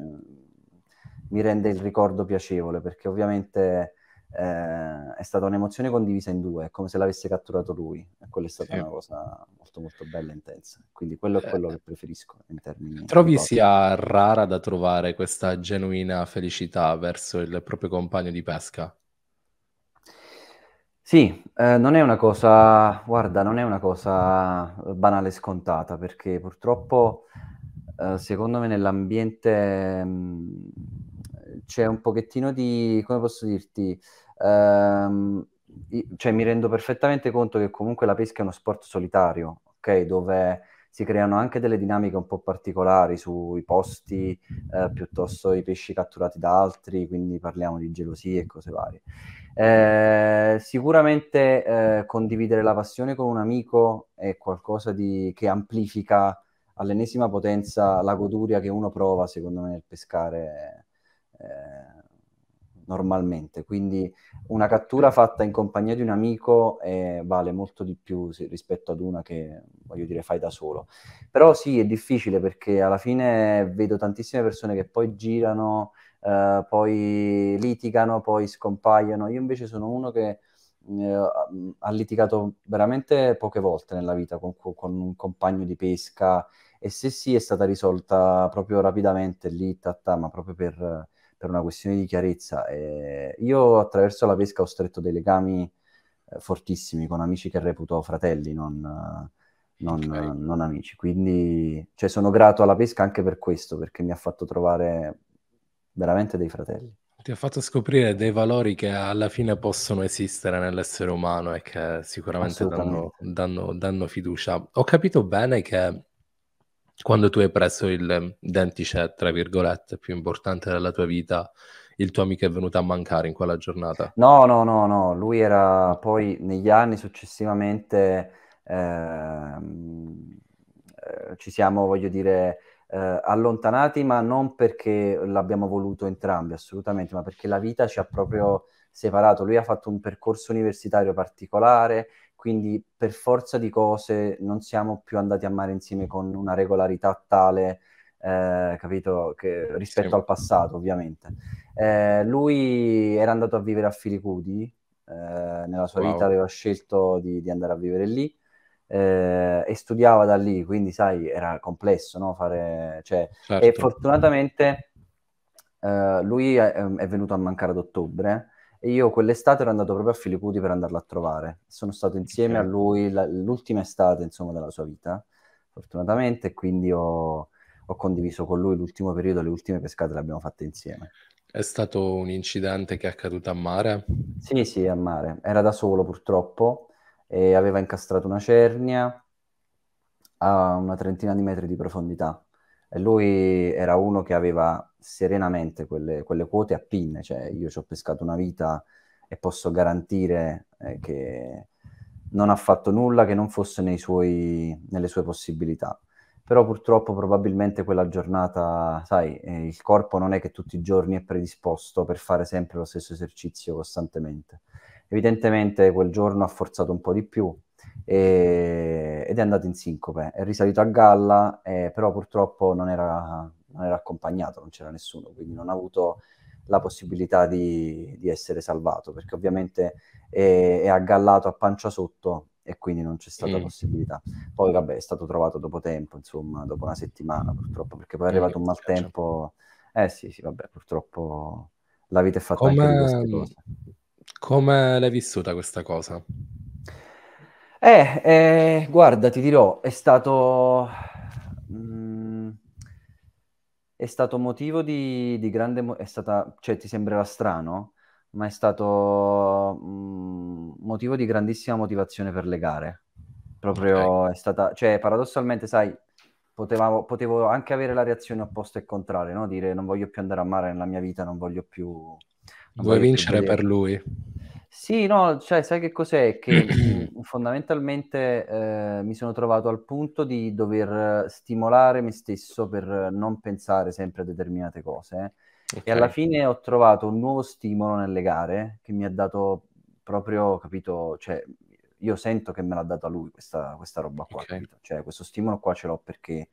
mi rende il ricordo piacevole perché ovviamente eh, è stata un'emozione condivisa in due, è come se l'avesse catturato lui. E quella è stata sì. una cosa molto molto bella e intensa. Quindi quello è eh. quello eh. che preferisco in termini... Trovi di sia rara da trovare questa genuina felicità verso il proprio compagno di pesca? Sì, eh, non è una cosa, guarda, non è una cosa eh, banale e scontata, perché purtroppo, eh, secondo me, nell'ambiente mh, mm, c'è un pochettino di, come posso dirti, ehm, cioè, mi rendo perfettamente conto che comunque la pesca è uno sport solitario, ok? Dove si creano anche delle dinamiche un po' particolari sui posti eh, piuttosto i pesci catturati da altri, quindi parliamo di gelosie e cose varie. Eh, sicuramente eh, condividere la passione con un amico è qualcosa di, che amplifica all'ennesima potenza la goduria che uno prova, secondo me, nel pescare eh, normalmente, quindi una cattura fatta in compagnia di un amico eh, vale molto di più sì, rispetto ad una che, voglio dire, fai da solo. Però sì, è difficile perché alla fine vedo tantissime persone che poi girano, eh, poi litigano, poi scompaiono. Io invece sono uno che mm, eh, ha litigato veramente poche volte nella vita con, con, un compagno di pesca e se sì è stata risolta proprio rapidamente lì, tatta, ma proprio per, per una questione di chiarezza. Eh, io attraverso la pesca ho stretto dei legami eh, fortissimi con amici che reputo fratelli, non, non, okay. non amici. Quindi cioè, sono grato alla pesca anche per questo, perché mi ha fatto trovare veramente dei fratelli. Ti ha fatto scoprire dei valori che alla fine possono esistere nell'essere umano e che sicuramente danno, danno, danno fiducia. Ho capito bene che quando tu hai preso il dentice, tra virgolette, più importante della tua vita, il tuo amico è venuto a mancare in quella giornata? No, no, no, no. Lui era poi negli anni successivamente, ehm, eh, ci siamo, voglio dire, eh, allontanati, ma non perché l'abbiamo voluto entrambi, assolutamente, ma perché la vita ci ha proprio separato. Lui ha fatto un percorso universitario particolare quindi per forza di cose non siamo più andati a mare insieme mm. con una regolarità tale, eh, capito, che, rispetto sì. al passato ovviamente. Eh, lui era andato a vivere a Firicudi, eh, nella sua wow. vita aveva scelto di, di, andare a vivere lì eh, e studiava da lì, quindi sai, era complesso no? fare... Cioè, certo. E fortunatamente eh, lui è, è, venuto a mancare ad ottobre e io quell'estate ero andato proprio a Filipputi per andarlo a trovare. Sono stato insieme okay. a lui la, l'ultima estate, insomma, della sua vita, fortunatamente, quindi ho, ho condiviso con lui l'ultimo periodo, le ultime pescate le abbiamo fatte insieme. È stato un incidente che è accaduto a mare? Sì, sì, a mare. Era da solo purtroppo e aveva incastrato una cernia a una trentina di metri di profondità lui era uno che aveva serenamente quelle, quelle quote a pinne, cioè io ci ho pescato una vita e posso garantire eh, che non ha fatto nulla che non fosse suoi, nelle sue possibilità. Però purtroppo probabilmente quella giornata, sai, eh, il corpo non è che tutti i giorni è predisposto per fare sempre lo stesso esercizio costantemente. Evidentemente quel giorno ha forzato un po' di più, e, ed è andato in sincope, è risalito a galla, eh, però purtroppo non era, non era, accompagnato, non c'era nessuno, quindi non ha avuto la possibilità di, di essere salvato, perché ovviamente è, è aggallato a pancia sotto e quindi non c'è stata mm. possibilità. Poi vabbè, è stato trovato dopo tempo, insomma, dopo una settimana purtroppo, perché poi è eh, arrivato un certo. maltempo. Eh sì, sì, vabbè, purtroppo la vita è fatta come, anche di cose. Come l'hai vissuta questa cosa? Eh, eh, guarda, ti dirò, è stato, mh, mm, è stato motivo di, di grande... è stata, cioè, ti sembrerà strano, ma è stato mh, mm, motivo di grandissima motivazione per le gare. Proprio okay. è stata... Cioè, paradossalmente, sai, potevamo, potevo anche avere la reazione opposta e contraria, no? Dire non voglio più andare a mare nella mia vita, non voglio più... Non Vuoi voglio vincere più per lui? Sì, no, cioè, sai che cos'è? Che mhmm, fondamentalmente eh, mi sono trovato al punto di dover stimolare me stesso per non pensare sempre a determinate cose. Okay. Eh. E alla fine ho trovato un nuovo stimolo nelle gare che mi ha dato proprio, capito, cioè, io sento che me l'ha data lui questa, questa roba qua, okay. Cioè, questo stimolo qua ce l'ho perché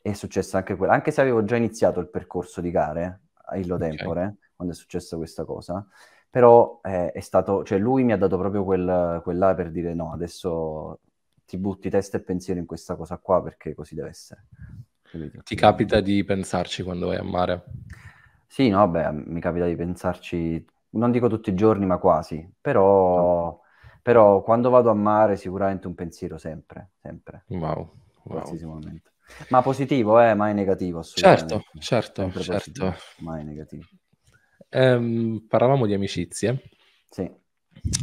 è successo anche quello. Anche se avevo già iniziato il percorso di gare a Illo Tempore, eh, quando è successa questa cosa, però eh, è stato, cioè lui mi ha dato proprio quel, quella per dire no, adesso ti butti testa e pensiero in questa cosa qua perché così deve essere. Capito? Ti capita di pensarci quando vai a mare? Sì, no, beh, mi capita di pensarci, non dico tutti i giorni, ma quasi, però, no. però quando vado a mare sicuramente un pensiero sempre, sempre. Wow, wow. Ma positivo, eh, mai negativo. Certo, certo, certo. Positivo, mai negativo ehm, parlavamo di amicizie. Sì.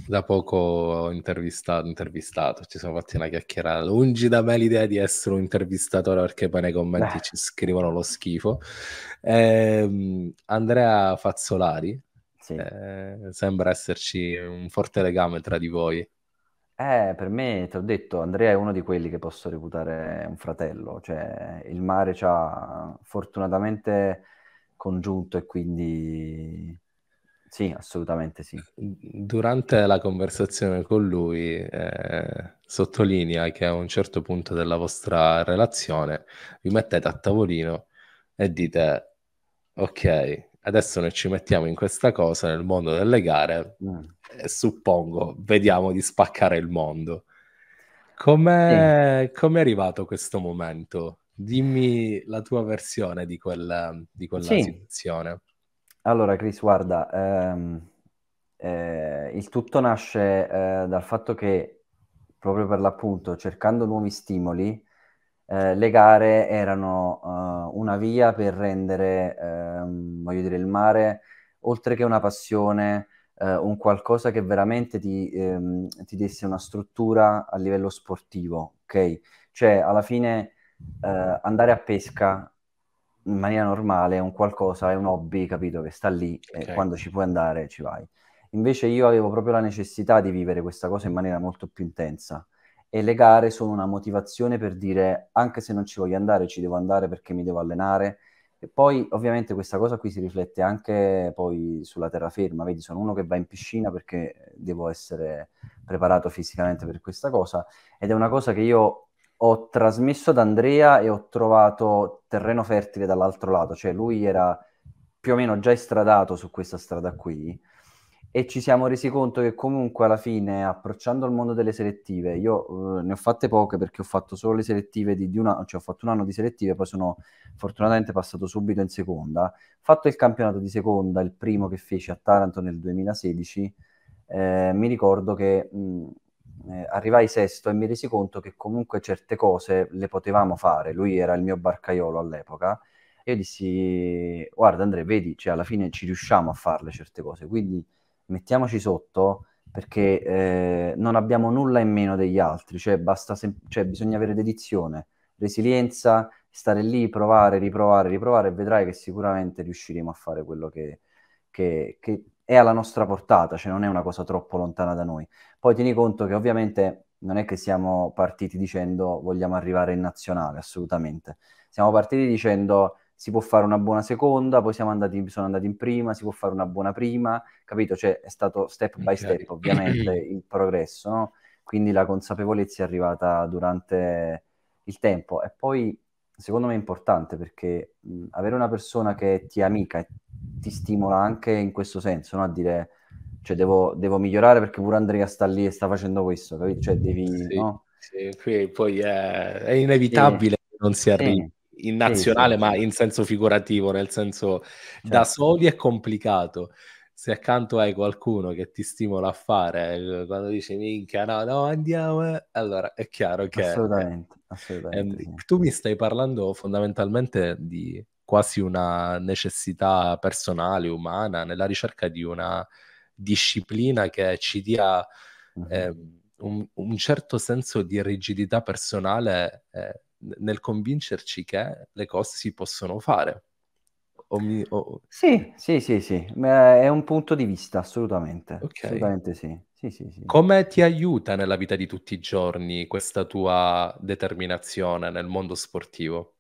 Da poco ho intervistato, intervistato, ci siamo fatti una chiacchierata. Lungi da me l'idea di essere un intervistatore perché poi nei commenti Beh. ci scrivono lo schifo. Ehm, Andrea Fazzolari, sì. eh, sembra esserci un forte legame tra di voi. Eh, per me, ti ho detto, Andrea è uno di quelli che posso reputare un fratello, cioè il mare ci ha fortunatamente congiunto e quindi sì, assolutamente sì. Durante la conversazione con lui eh, sottolinea che a un certo punto della vostra relazione vi mettete a tavolino e dite ok, adesso noi ci mettiamo in questa cosa nel mondo delle gare mm. e suppongo vediamo di spaccare il mondo. Com'è, sì. arrivato questo momento? Dimmi la tua versione di quella, di quella sì. situazione. Allora, Chris, guarda, ehm, eh, il tutto nasce eh, dal fatto che, proprio per l'appunto, cercando nuovi stimoli, eh, le gare erano eh, una via per rendere, ehm, voglio dire, il mare, oltre che una passione, eh, un qualcosa che veramente ti, ehm, ti desse una struttura a livello sportivo, ok? Cioè, alla fine eh, andare a pesca in maniera normale è un qualcosa, è un hobby, capito, che sta lì okay. e quando ci puoi andare ci vai. Invece io avevo proprio la necessità di vivere questa cosa in maniera molto più intensa e le gare sono una motivazione per dire anche se non ci voglio andare ci devo andare perché mi devo allenare e poi ovviamente questa cosa qui si riflette anche poi sulla terraferma, vedi sono uno che va in piscina perché devo essere preparato fisicamente per questa cosa ed è una cosa che io ho trasmesso ad Andrea e ho trovato terreno fertile dall'altro lato, cioè lui era più o meno già estradato su questa strada qui e ci siamo resi conto che comunque alla fine approcciando al mondo delle selettive, io eh, ne ho fatte poche perché ho fatto solo le selettive di, di una, cioè ho fatto un anno di selettive, poi sono fortunatamente passato subito in seconda, fatto il campionato di seconda, il primo che feci a Taranto nel 2016, eh, mi ricordo che mh, eh, arrivai sesto e mi resi conto che comunque certe cose le potevamo fare. Lui era il mio barcaiolo all'epoca. Io dissi, guarda Andrea, vedi, cioè, alla fine ci riusciamo a farle certe cose, quindi mettiamoci sotto perché eh, non abbiamo nulla in meno degli altri, cioè, sem- cioè bisogna avere dedizione, resilienza, stare lì, provare, riprovare, riprovare e vedrai che sicuramente riusciremo a fare quello che, che, che è alla nostra portata, cioè non è una cosa troppo lontana da noi. Poi tieni conto che ovviamente non è che siamo partiti dicendo vogliamo arrivare in nazionale, assolutamente. Siamo partiti dicendo si può fare una buona seconda, poi siamo andati, sono andati in prima, si può fare una buona prima, capito? Cioè è stato step by step ovviamente il progresso, no? Quindi la consapevolezza è arrivata durante il tempo e poi secondo me è importante perché mh, avere una persona che ti amica e ti stimola anche in questo senso, no? a dire cioè devo, devo, migliorare perché pure Andrea sta lì e sta facendo questo, capito? Cioè devi, sì, no? sì, poi è, è inevitabile sì. che non si arrivi in nazionale, ma in senso figurativo, nel senso certo. da soli è complicato se accanto hai qualcuno che ti stimola a fare quando dici minchia no no andiamo eh, allora è chiaro che assolutamente, ehm, assolutamente è, sì. tu mi stai parlando fondamentalmente di quasi una necessità personale umana nella ricerca di una disciplina che ci dia mm-hmm. eh, un, un, certo senso di rigidità personale eh, nel convincerci che le cose si possono fare o mi, o... Sì, sì, sì, sì, è un punto di vista, assolutamente. Okay. Assolutamente sì. Sì, sì, sì. Come ti aiuta nella vita di tutti i giorni questa tua determinazione nel mondo sportivo?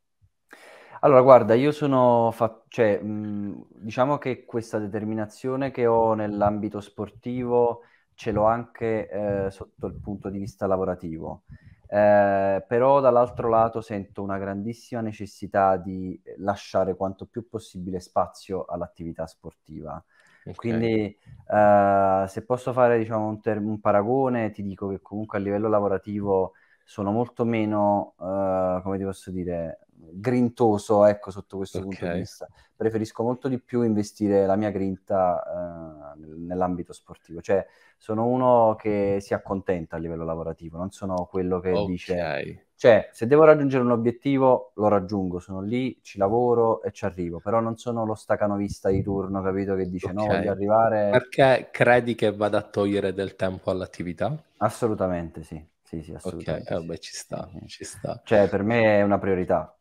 Allora, guarda, io sono, fa- cioè, mh, diciamo che questa determinazione che ho nell'ambito sportivo ce l'ho anche eh, sotto il punto di vista lavorativo. Eh, però dall'altro lato sento una grandissima necessità di lasciare quanto più possibile spazio all'attività sportiva. Okay. Quindi eh, se posso fare diciamo, un, ter- un, paragone, ti dico che comunque a livello lavorativo sono molto meno, eh, come ti posso dire, grintoso, ecco, sotto questo okay. punto di vista. Preferisco molto di più investire la mia grinta eh, nell'ambito sportivo, cioè sono uno che si accontenta a livello lavorativo, non sono quello che okay. dice cioè, se devo raggiungere un obiettivo, lo raggiungo, sono lì, ci lavoro e ci arrivo, però non sono lo stacanovista di turno, capito, che dice okay. no, voglio arrivare... Perché credi che vada a togliere del tempo all'attività? Assolutamente sì, sì, sì, assolutamente. Ok, Eh, beh, ci sta, sì. ci sta. Cioè, per me è una priorità,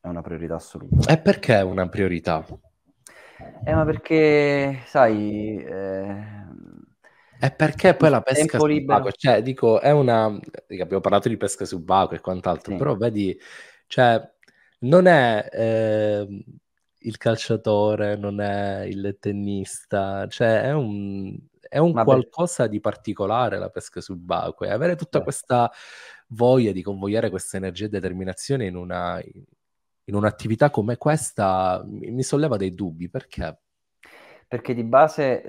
è una priorità assoluta. E perché è una priorità? Eh, ma perché, sai... Eh... E perché poi la pesca subacquea, cioè dico, è una... Abbiamo parlato di pesca subacquea e quant'altro, sì. però vedi, cioè, non è eh, il calciatore, non è il tennista, cioè è un, è un qualcosa di particolare la pesca subacquea. Avere tutta questa voglia di convogliare questa energia e determinazione in una, in un'attività come questa mi solleva dei dubbi, perché? Perché di base,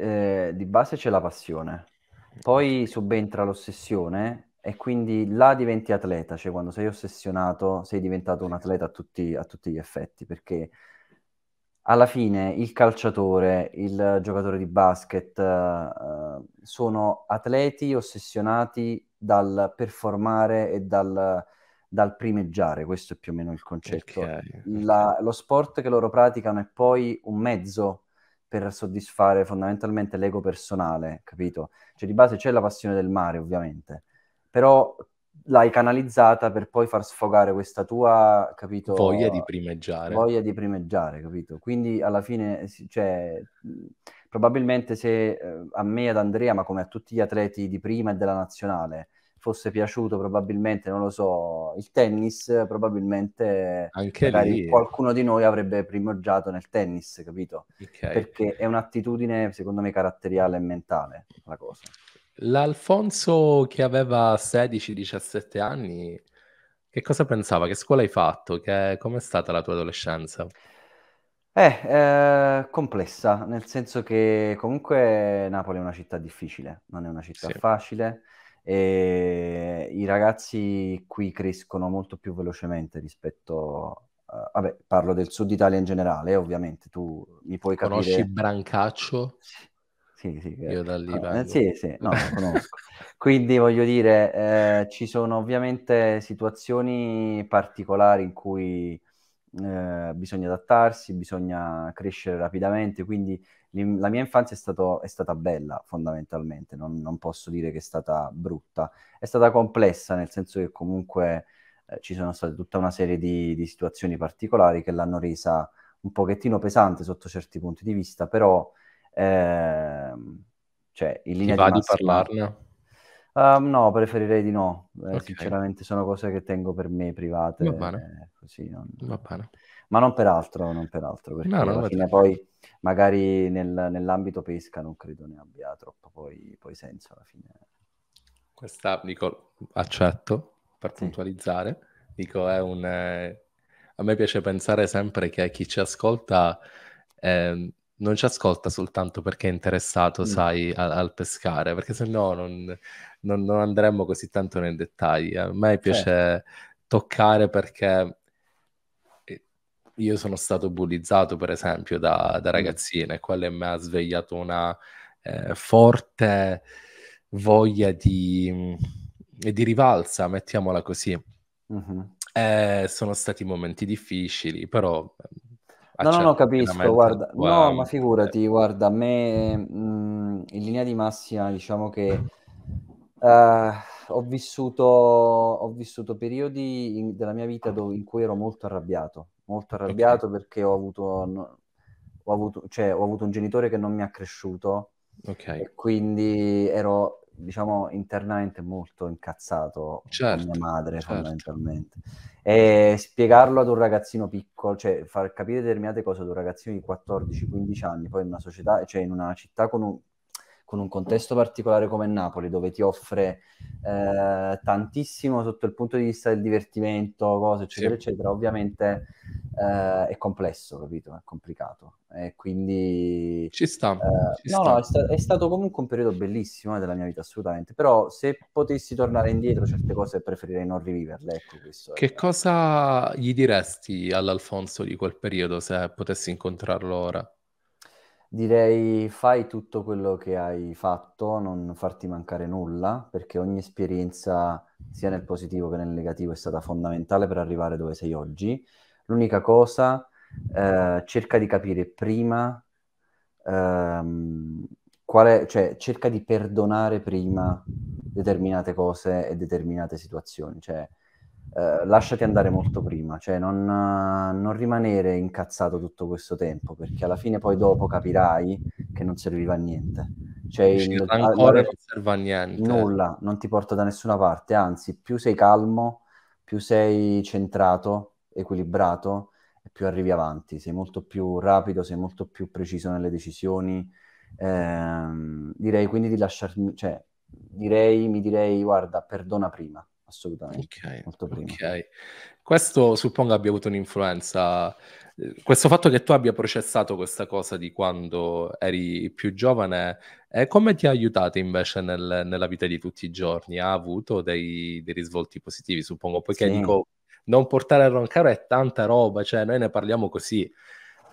eh, di base c'è la passione, poi subentra l'ossessione e quindi là diventi atleta, cioè quando sei ossessionato sei diventato un atleta a tutti, a tutti gli effetti, perché alla fine il calciatore, il giocatore di basket eh, sono atleti ossessionati dal performare e dal dal primeggiare, questo è più o meno il concetto. Okay. La, lo sport che loro praticano è poi un mezzo per soddisfare fondamentalmente l'ego personale, capito? Cioè di base c'è la passione del mare ovviamente, però l'hai canalizzata per poi far sfogare questa tua, capito? Voglia di primeggiare. Voglia di primeggiare, capito? Quindi alla fine, cioè, probabilmente se eh, a me ad Andrea, ma come a tutti gli atleti di prima e della nazionale, fosse piaciuto probabilmente, non lo so, il tennis, probabilmente lì... qualcuno di noi avrebbe primeggiato nel tennis, capito? Okay. Perché è un'attitudine, secondo me, caratteriale e mentale la cosa. L'Alfonso che aveva 16-17 anni, che cosa pensava? Che scuola hai fatto? Che... Com'è stata la tua adolescenza? Eh, eh, complessa, nel senso che comunque Napoli è una città difficile, non è una città sì. facile, e i ragazzi qui crescono molto più velocemente rispetto Uh, vabbè, parlo del sud Italia in generale, ovviamente, tu mi puoi capire... Conosci Brancaccio? Sì, sì. Eh. Io da lì ah, Sì, sì, no, conosco. Quindi voglio dire, eh, ci sono ovviamente situazioni particolari in cui eh, bisogna adattarsi, bisogna crescere rapidamente, quindi la mia infanzia è, stato, è stata bella fondamentalmente, non, non, posso dire che è stata brutta, è stata complessa nel senso che comunque eh, ci sono state tutta una serie di, di, situazioni particolari che l'hanno resa un pochettino pesante sotto certi punti di vista, però eh, cioè, in linea Ti va di, massima, di parlarne? Um, no, preferirei di no. Eh, okay. Sinceramente sono cose che tengo per me private. Va bene. Eh, così, non... Va bene ma non per altro, non per altro, perché no, no, alla fine poi magari nel, nell'ambito pesca non credo ne abbia troppo poi, poi senso alla fine. Questa, dico, accetto per sì. puntualizzare, dico è un... Eh, a me piace pensare sempre che chi ci ascolta eh, non ci ascolta soltanto perché è interessato, mm. sai, al, al, pescare, perché se no non, non, non andremmo così tanto nei dettagli. A me certo. piace certo. toccare perché io sono stato bullizzato, per esempio, da, da mm. ragazzine, quello mi ha svegliato una eh, forte voglia di, mm, di, rivalsa, mettiamola così. Mm-hmm. Eh, sono stati momenti difficili, però... Mm, no, no, no, capisco, guarda, tua... no, ma figurati, guarda, a me mh, in linea di massima diciamo che... Uh, ho, vissuto, ho vissuto periodi in, della mia vita dove, in cui ero molto arrabbiato, molto arrabbiato okay. perché ho avuto, ho, avuto, cioè, ho avuto, un genitore che non mi ha cresciuto okay. e quindi ero, diciamo, internamente molto incazzato certo, con mia certo, madre certo. fondamentalmente. E spiegarlo ad un ragazzino piccolo, cioè far capire determinate cose ad un ragazzino di 14-15 anni, poi in una società, cioè in una città con un con un contesto particolare come Napoli, dove ti offre eh, tantissimo sotto il punto di vista del divertimento, cose, eccetera, sì. eccetera, ovviamente eh, è complesso, capito? È complicato. E quindi... Ci sta. Eh, ci no, sta. no, è, sta- è, stato comunque un periodo bellissimo eh, della mia vita, assolutamente. Però se potessi tornare indietro, certe cose preferirei non riviverle. Ecco, che è... cosa gli diresti all'Alfonso di quel periodo se potessi incontrarlo ora? Direi fai tutto quello che hai fatto, non farti mancare nulla, perché ogni esperienza, sia nel positivo che nel negativo, è stata fondamentale per arrivare dove sei oggi. L'unica cosa, eh, cerca di capire prima, ehm, quale, cioè cerca di perdonare prima determinate cose e determinate situazioni. Cioè, eh, lasciati andare molto prima, cioè non, non, rimanere incazzato tutto questo tempo, perché alla fine poi dopo capirai che non serviva a niente. Cioè, il, ancora la, non serve a niente. Nulla, non ti porta da nessuna parte, anzi, più sei calmo, più sei centrato, equilibrato, e più arrivi avanti, sei molto più rapido, sei molto più preciso nelle decisioni. Eh, direi quindi di lasciarmi, cioè, direi, mi direi, guarda, perdona prima assolutamente. Okay, molto prima. Okay. Questo suppongo abbia avuto un'influenza. Eh, questo fatto che tu abbia processato questa cosa di quando eri più giovane, eh, come ti ha aiutato invece nel, nella vita di tutti i giorni? Ha avuto dei, dei risvolti positivi, suppongo, poiché sì. dico, non portare a roncare è tanta roba, cioè noi ne parliamo così,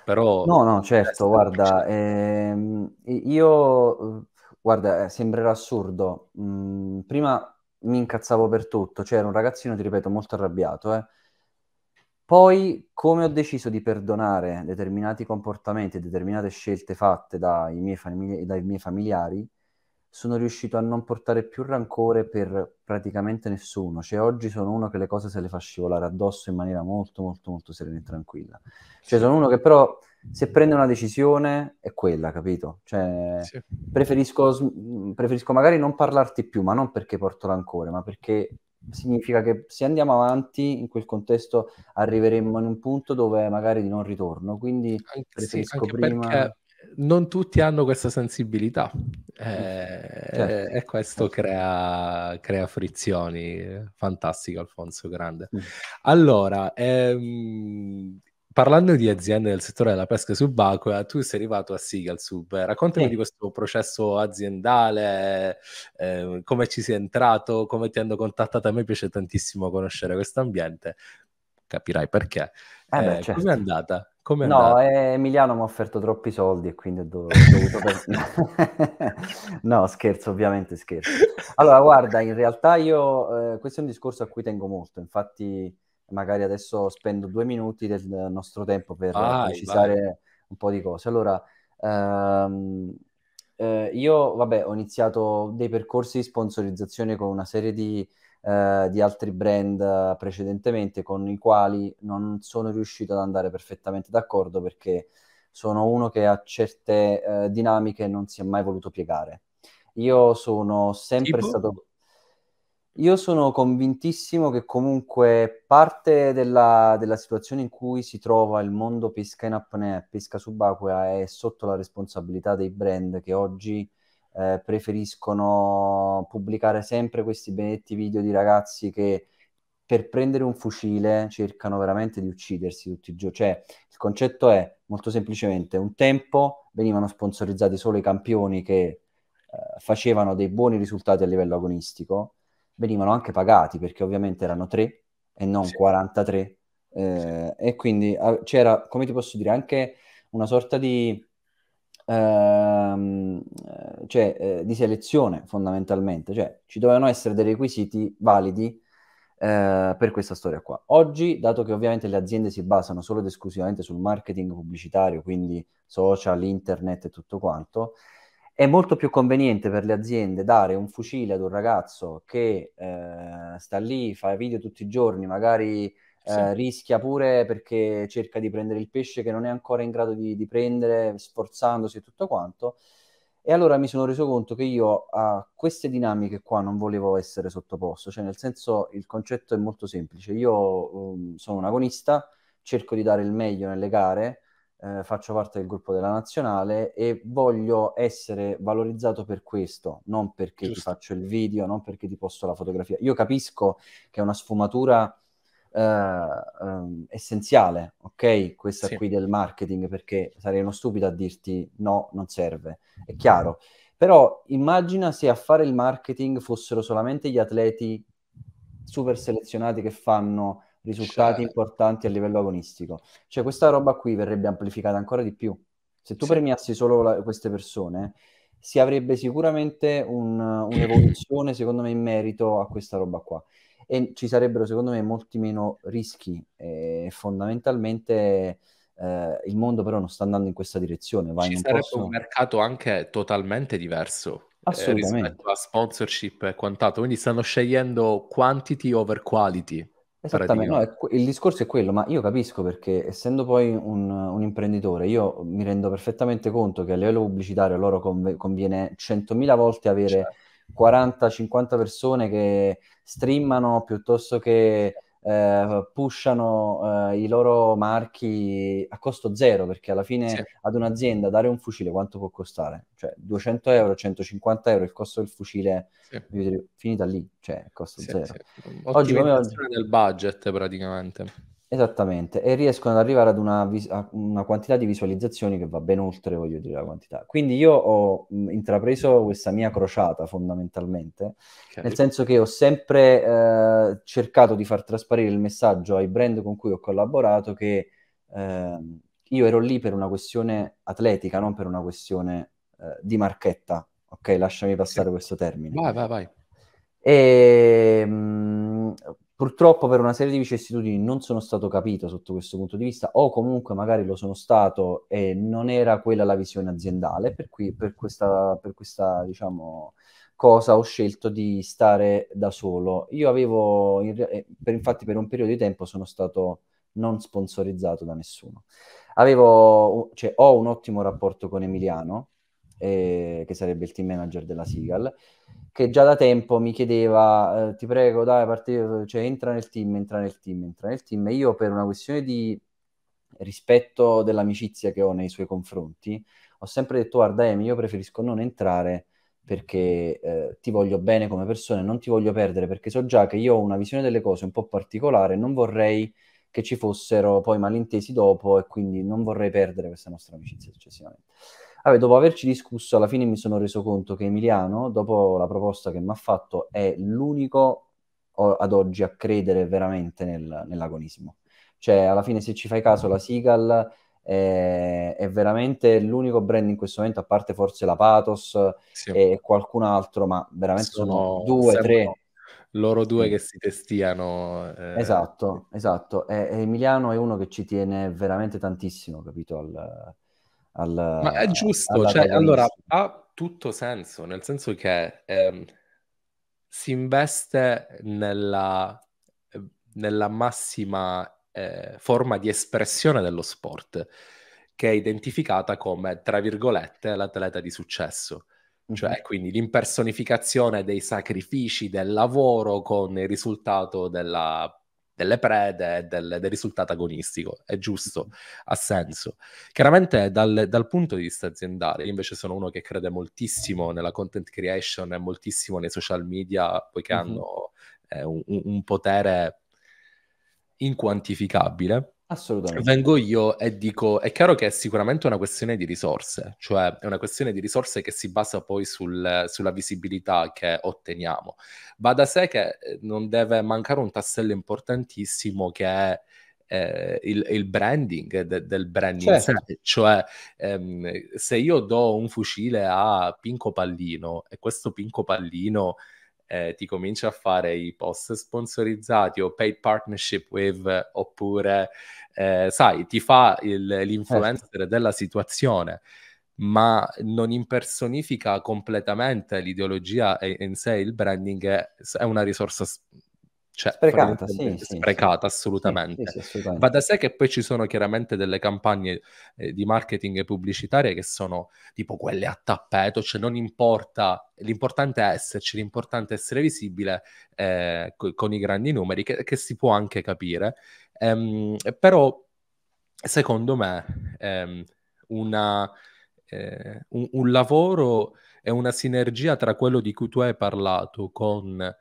però... No, no, certo, guarda, ehm, io, eh, guarda, eh, sembrerà assurdo. Mm, prima mi incazzavo per tutto, cioè ero un ragazzino, ti ripeto, molto arrabbiato. Eh. Poi, come ho deciso di perdonare determinati comportamenti e determinate scelte fatte dai miei, famigli- dai miei familiari, sono riuscito a non portare più rancore per praticamente nessuno. Cioè, oggi sono uno che le cose se le fa scivolare addosso in maniera molto, molto, molto serena e tranquilla. Cioè, sono uno che però se prendo una decisione è quella, capito? Cioè, sì. preferisco, preferisco, magari non parlarti più, ma non perché porto l'ancore, ma perché significa che se andiamo avanti in quel contesto arriveremo in un punto dove magari di non ritorno, quindi anche, preferisco sì, prima... Non tutti hanno questa sensibilità eh, certo. e questo certo. crea, crea, frizioni. Fantastico, Alfonso, grande. Mm. Allora, ehm, parlando di aziende del settore della pesca subacquea, tu sei arrivato a Sigalsub. Raccontami sì. di questo processo aziendale, eh, come ci sei entrato, come ti hanno contattato. A me piace tantissimo conoscere questo ambiente. Capirai perché. Eh, beh, eh, certo. Com'è andata? Com'è no, andata? Eh, Emiliano mi ha offerto troppi soldi e quindi ho dovuto... per... no, scherzo, ovviamente scherzo. Allora, guarda, in realtà io... Eh, questo è un discorso a cui tengo molto, infatti magari adesso spendo due minuti del nostro tempo per ah, precisare vai. un po' di cose. Allora, ehm, eh, io vabbè, ho iniziato dei percorsi di sponsorizzazione con una serie di, eh, di altri brand eh, precedentemente con i quali non sono riuscito ad andare perfettamente d'accordo perché sono uno che a certe eh, dinamiche non si è mai voluto piegare. Io sono sempre tipo? stato io sono convintissimo che comunque parte della, della, situazione in cui si trova il mondo pesca in apnea e pesca subacquea è sotto la responsabilità dei brand che oggi eh, preferiscono pubblicare sempre questi benedetti video di ragazzi che per prendere un fucile cercano veramente di uccidersi tutti i giorni. Cioè, il concetto è molto semplicemente, un tempo venivano sponsorizzati solo i campioni che eh, facevano dei buoni risultati a livello agonistico venivano anche pagati perché ovviamente erano 3 e non sì. 43 eh, sì. e quindi a, ah, c'era, come ti posso dire, anche una sorta di, ehm, eh, cioè, eh, di selezione fondamentalmente, cioè ci dovevano essere dei requisiti validi eh, per questa storia qua. Oggi, dato che ovviamente le aziende si basano solo ed esclusivamente sul marketing pubblicitario, quindi social, internet e tutto quanto, è molto più conveniente per le aziende dare un fucile ad un ragazzo che eh, sta lì, fa video tutti i giorni, magari eh, sì. rischia pure perché cerca di prendere il pesce che non è ancora in grado di, di prendere, sforzandosi e tutto quanto. E allora mi sono reso conto che io a queste dinamiche qua non volevo essere sottoposto, cioè nel senso il concetto è molto semplice, io um, sono un agonista, cerco di dare il meglio nelle gare, eh, faccio parte del gruppo della nazionale e voglio essere valorizzato per questo, non perché Giusto. ti faccio il video, non perché ti posto la fotografia. Io capisco che è una sfumatura eh, eh, essenziale, ok? Questa sì. qui del marketing, perché sarei uno stupido a dirti no, non serve, è chiaro. Però immagina se a fare il marketing fossero solamente gli atleti super selezionati che fanno risultati certo. importanti a livello agonistico. Cioè questa roba qui verrebbe amplificata ancora di più. Se tu sì. premiassi solo la, queste persone, si avrebbe sicuramente un, un'evoluzione, secondo me, in merito a questa roba qua. E ci sarebbero, secondo me, molti meno rischi. E fondamentalmente eh, il mondo però non sta andando in questa direzione. Vai ci in sarebbe posto... un mercato anche totalmente diverso. Eh, rispetto a sponsorship e quant'altro, quindi stanno scegliendo quantity over quality Esattamente, no, è, il discorso è quello, ma io capisco perché essendo poi un, un, imprenditore, io mi rendo perfettamente conto che a livello pubblicitario loro conv- conviene 100.000 volte avere certo. 40-50 persone che streamano piuttosto che certo eh, pushano eh, i loro marchi a costo zero, perché alla fine sì. ad un'azienda dare un fucile quanto può costare? Cioè 200 euro, 150 euro, il costo del fucile sì. finita lì, cioè costo sì, zero. Oggi come oggi... del budget praticamente. Esattamente, e riescono ad arrivare ad una, vis- una, quantità di visualizzazioni che va ben oltre, voglio dire, la quantità. Quindi io ho mh, intrapreso questa mia crociata fondamentalmente, okay. nel senso che ho sempre eh, cercato di far trasparire il messaggio ai brand con cui ho collaborato che eh, io ero lì per una questione atletica, non per una questione eh, di marchetta, ok? Lasciami passare okay. questo termine. Vai, vai, vai. E... Mh, purtroppo per una serie di vicissitudini non sono stato capito sotto questo punto di vista o comunque magari lo sono stato e non era quella la visione aziendale per cui per questa, per questa diciamo cosa ho scelto di stare da solo io avevo in, eh, per, infatti per un periodo di tempo sono stato non sponsorizzato da nessuno avevo cioè, ho un ottimo rapporto con Emiliano eh, che sarebbe il team manager della Seagal che già da tempo mi chiedeva, eh, ti prego, dai, partito, cioè, entra nel team, entra nel team, entra nel team. E io per una questione di rispetto dell'amicizia che ho nei suoi confronti, ho sempre detto, guarda Emi, io preferisco non entrare perché eh, ti voglio bene come persona, e non ti voglio perdere, perché so già che io ho una visione delle cose un po' particolare, non vorrei che ci fossero poi malintesi dopo e quindi non vorrei perdere questa nostra amicizia successivamente. Vabbè, dopo averci discusso, alla fine mi sono reso conto che Emiliano, dopo la proposta che mi ha fatto, è l'unico ad oggi a credere veramente nel, nell'agonismo. Cioè, alla fine, se ci fai caso, la Seagal è, è veramente l'unico brand in questo momento, a parte forse la Pathos sì. e qualcun altro, ma veramente sono, sono due, tre loro due che si testiano. Eh. Esatto, esatto. e Emiliano è uno che ci tiene veramente tantissimo, capito, al, al, Ma è giusto, cioè, allora ha tutto senso, nel senso che ehm, si investe nella, nella massima eh, forma di espressione dello sport, che è identificata come, tra virgolette, l'atleta di successo cioè mhm. quindi l'impersonificazione dei sacrifici del lavoro con il risultato della delle prede, del, del risultato agonistico. È giusto, mm-hmm. ha senso. Chiaramente dal, dal, punto di vista aziendale, io invece sono uno che crede moltissimo nella content creation e moltissimo nei social media, poiché mm-hmm. hanno eh, un, un potere inquantificabile Assolutamente. Vengo io e dico, è chiaro che è sicuramente una questione di risorse, cioè è una questione di risorse che si basa poi sul, sulla visibilità che otteniamo. Va da sé che eh, non deve mancare un tassello importantissimo che è eh, il, il, branding de, del branding certo. cioè ehm, se io do un fucile a Pinco Pallino e questo Pinco Pallino eh, ti cominci a fare i post sponsorizzati o paid partnership with oppure eh, sai ti fa il, l'influencer certo. della situazione ma non impersonifica completamente l'ideologia e in sé il branding è, è una risorsa cioè, sprecata, sì, sprecata sì, assolutamente. Sì, assolutamente. Va da sé che poi ci sono chiaramente delle campagne eh, di marketing pubblicitarie che sono tipo quelle a tappeto, cioè non importa, l'importante è esserci, l'importante è essere visibile eh, co- con i grandi numeri, che, che si può anche capire, ehm, però secondo me ehm, una, eh, un, un lavoro e una sinergia tra quello di cui tu hai parlato con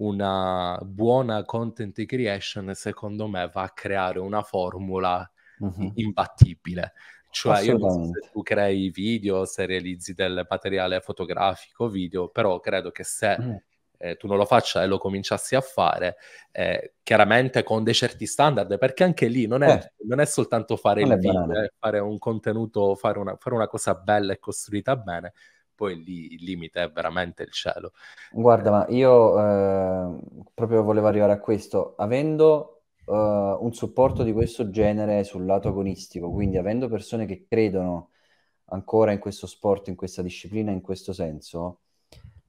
una buona content creation, secondo me, va a creare una formula mm-hmm. imbattibile. Cioè, io non so se tu crei video, se realizzi del materiale fotografico, video, però credo che se mm. eh, tu non lo faccia e lo cominciassi a fare, eh, chiaramente con dei certi standard, perché anche lì non è, eh. non è soltanto fare non il video, eh, fare un contenuto, fare una, fare una cosa bella e costruita bene, poi lì il limite è veramente il cielo. Guarda, eh, ma io eh, proprio volevo arrivare a questo. Avendo eh, un supporto di questo genere sul lato agonistico, quindi avendo persone che credono ancora in questo sport, in questa disciplina, in questo senso,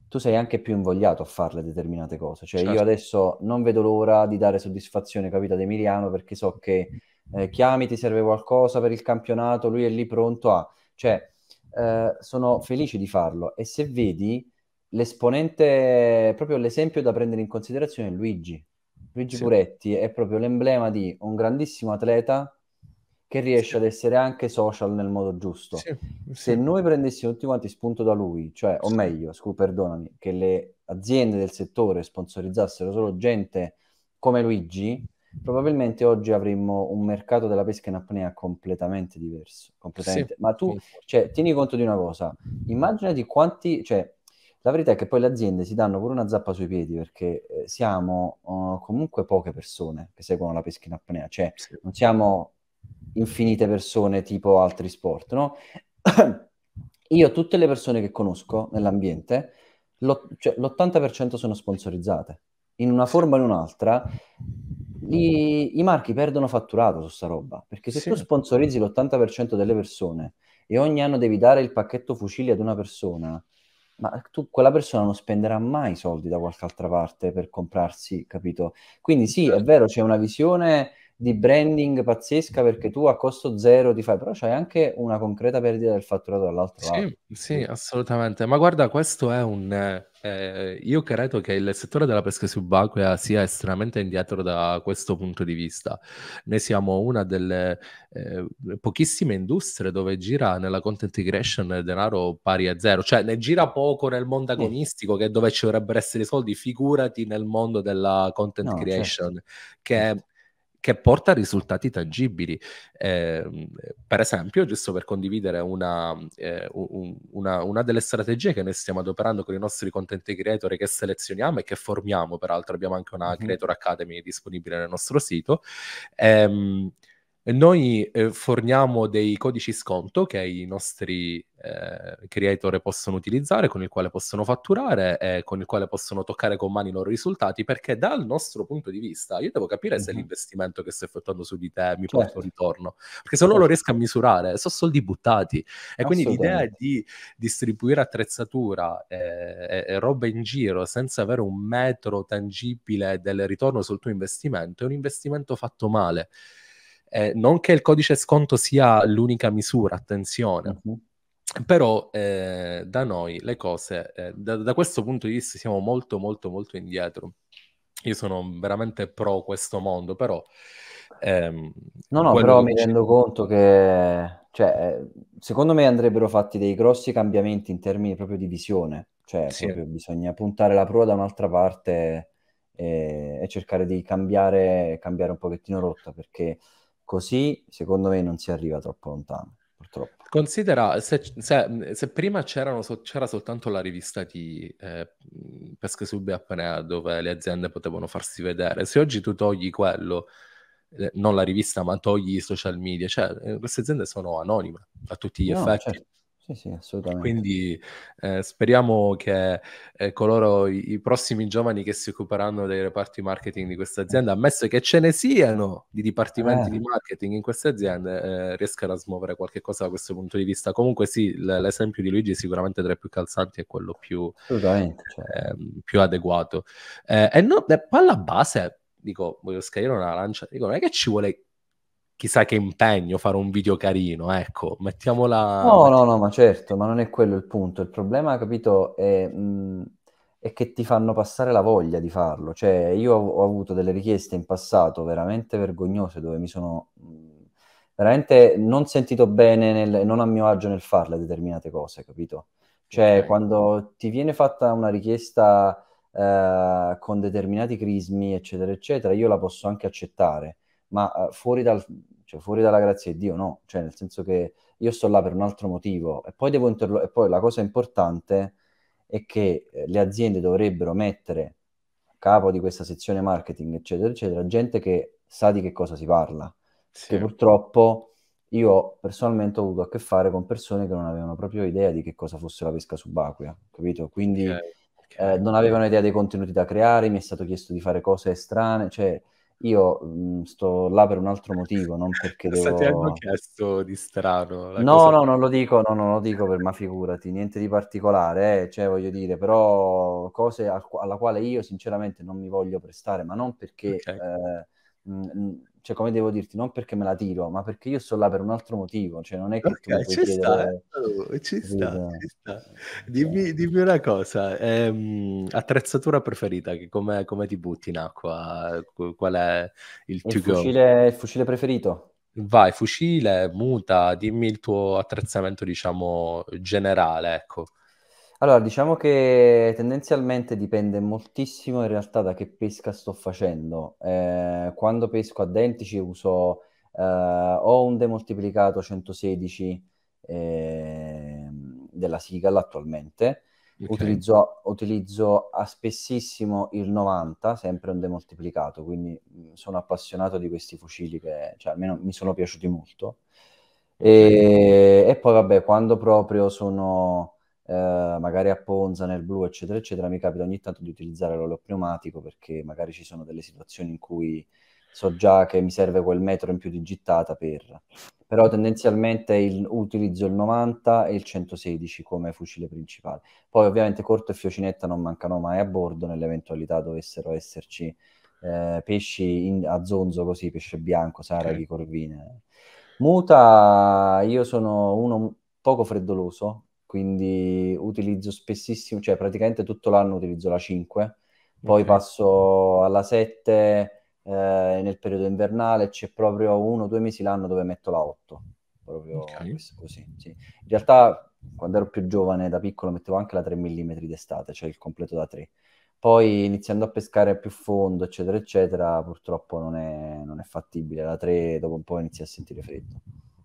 tu sei anche più invogliato a farle determinate cose. Cioè, certo. io adesso non vedo l'ora di dare soddisfazione, capita, ad Emiliano, perché so che eh, chiami, ti serve qualcosa per il campionato, lui è lì pronto a... Cioè, eh, sono felice di farlo. E se vedi, l'esponente, proprio l'esempio da prendere in considerazione è Luigi. Luigi sì. è proprio l'emblema di un grandissimo atleta che riesce sì. ad essere anche social nel modo giusto. Sì. Se noi prendessimo tutti quanti spunto da lui, cioè, o meglio, scu, perdonami, che le aziende del settore sponsorizzassero solo gente come Luigi, probabilmente oggi avremmo un mercato della pesca in apnea completamente diverso. Completamente. Sì. Ma tu, cioè, tieni conto di una cosa, immaginati quanti, cioè, la verità è che poi le aziende si danno pure una zappa sui piedi perché eh, siamo uh, comunque poche persone che seguono la pesca in apnea, cioè sì. non siamo infinite persone tipo altri sport, no? Io tutte le persone che conosco nell'ambiente, lo, cioè, l'80% sono sponsorizzate in una forma o in un'altra i, I, marchi perdono fatturato su sta roba, perché se sì. tu sponsorizzi l'80% delle persone e ogni anno devi dare il pacchetto fucili ad una persona, ma tu, quella persona non spenderà mai soldi da qualche altra parte per comprarsi, capito? Quindi sì, è certo. vero, c'è una visione di branding pazzesca perché tu a costo zero ti fai, però c'hai anche una concreta perdita del fatturato dall'altro sì, lato. Sì, assolutamente. Ma guarda, questo è un eh, io credo che il settore della pesca subacquea sia estremamente indietro da questo punto di vista. Noi siamo una delle eh, pochissime industrie dove gira nella content creation denaro pari a zero, cioè ne gira poco nel mondo agonistico, che è dove ci dovrebbero essere i soldi, figurati nel mondo della content no, certo. creation, certo. che che porta a risultati tangibili. Eh, per esempio, giusto per condividere una, eh, un, una, una, delle strategie che noi stiamo adoperando con i nostri content creator che selezioniamo e che formiamo, peraltro abbiamo anche una Creator Academy disponibile nel nostro sito, ehm, noi eh, forniamo dei codici sconto che i nostri eh, creator possono utilizzare, con il quale possono fatturare e con il quale possono toccare con mani i loro risultati, perché dal nostro punto di vista io devo capire mm-hmm. se l'investimento che sto effettuando su di te mi certo. porta un certo. ritorno, perché se no lo certo. riesco a misurare, sono soldi buttati. E quindi l'idea di distribuire attrezzatura eh, e, e roba in giro senza avere un metro tangibile del ritorno sul tuo investimento è un investimento fatto male. Eh, non che il codice sconto sia l'unica misura, attenzione. Mm-hmm. Però eh, da noi le cose, eh, da, da, questo punto di vista, siamo molto, molto, molto indietro. Io sono veramente pro questo mondo, però... Ehm, no, no, però mi rendo conto che... Cioè, secondo me andrebbero fatti dei grossi cambiamenti in termini proprio di visione. Cioè, sì. bisogna puntare la prua da un'altra parte e, e cercare di cambiare, cambiare un pochettino rotta, perché Così, secondo me, non si arriva troppo lontano, purtroppo. Considera, se, se, se prima so, c'era soltanto la rivista di eh, Pesche Sube Apnea, dove le aziende potevano farsi vedere, se oggi tu togli quello, eh, non la rivista, ma togli i social media, cioè eh, queste aziende sono anonime a tutti gli no, effetti. Certo. Sì, sì, assolutamente. Quindi eh, speriamo che eh, coloro, i, i, prossimi giovani che si occuperanno dei reparti marketing di questa eh. azienda, ammesso che ce ne siano di dipartimenti eh. di marketing in queste aziende, eh, riescano a smuovere qualche cosa da questo punto di vista. Comunque sì, l- l'esempio di Luigi è sicuramente tra i più calzanti e quello più, certo. ehm, più adeguato. Eh, e no, alla base, dico, voglio scagliare una lancia, dico, non è che ci vuole chissà che impegno fare un video carino, ecco, mettiamola... No, no, no, ma certo, ma non è quello il punto. Il problema, capito, è, mh, è che ti fanno passare la voglia di farlo. Cioè, io ho, ho avuto delle richieste in passato veramente vergognose dove mi sono veramente non sentito bene, nel, non a mio agio nel farle determinate cose, capito? Cioè, okay. quando ti viene fatta una richiesta eh, con determinati crismi, eccetera, eccetera, io la posso anche accettare, ma eh, fuori dal, cioè fuori dalla grazia di Dio no, cioè nel senso che io sto là per un altro motivo e poi devo interlo- e poi la cosa importante è che eh, le aziende dovrebbero mettere a capo di questa sezione marketing eccetera eccetera gente che sa di che cosa si parla, sì. purtroppo io personalmente ho avuto a che fare con persone che non avevano proprio idea di che cosa fosse la pesca subacquea, capito? Quindi okay. Okay. Eh, non avevano idea dei contenuti da creare, mi è stato chiesto di fare cose strane, cioè io mh, mm, sto là per un altro motivo, non perché devo... Ti hanno chiesto di strano. No, cosa... no, non lo dico, no, non lo dico per ma figurati, niente di particolare, eh, cioè voglio dire, però cose al, alla quale io sinceramente non mi voglio prestare, ma non perché okay. eh, mh, mm, mm, cioè, come devo dirti, non perché me la tiro, ma perché io sto là per un altro motivo, cioè non è che okay, ci, sta, dove... Oh, ci sta, ci sta. Eh, dimmi, eh. dimmi una cosa, ehm, attrezzatura preferita, come, come, ti butti in acqua? Qual è il tuo fucile, il fucile preferito? Vai, fucile, muta, dimmi il tuo attrezzamento, diciamo, generale, ecco. Allora, diciamo che tendenzialmente dipende moltissimo in realtà da che pesca sto facendo. Eh, quando pesco a dentici uso eh, o un demoltiplicato 116 eh, della Sigal attualmente, okay. utilizzo, utilizzo a spessissimo il 90, sempre un demoltiplicato, quindi mm, sono appassionato di questi fucili che cioè, almeno mi sono piaciuti molto. Okay. E, e poi vabbè, quando proprio sono eh, magari a Ponza, nel blu, eccetera, eccetera, mi capita ogni tanto di utilizzare l'olio pneumatico perché magari ci sono delle situazioni in cui so già che mi serve quel metro in più di gittata per... Però tendenzialmente il, utilizzo il 90 e il 116 come fucile principale. Poi ovviamente corto e fiocinetta non mancano mai a bordo nell'eventualità dovessero esserci eh, pesci in, a zonzo così, pesce bianco, saraghi, okay. corvine. Muta, io sono uno poco freddoloso, quindi utilizzo spessissimo, cioè praticamente tutto l'anno utilizzo la 5, poi okay. passo alla 7 eh, nel periodo invernale, c'è proprio uno o due mesi l'anno dove metto la 8, proprio okay. così. Sì. In realtà quando ero più giovane, da piccolo, mettevo anche la 3 mm d'estate, cioè il completo da 3. Poi iniziando a pescare più fondo, eccetera, eccetera, purtroppo non è, non è fattibile. La 3 dopo un po' inizia a sentire freddo.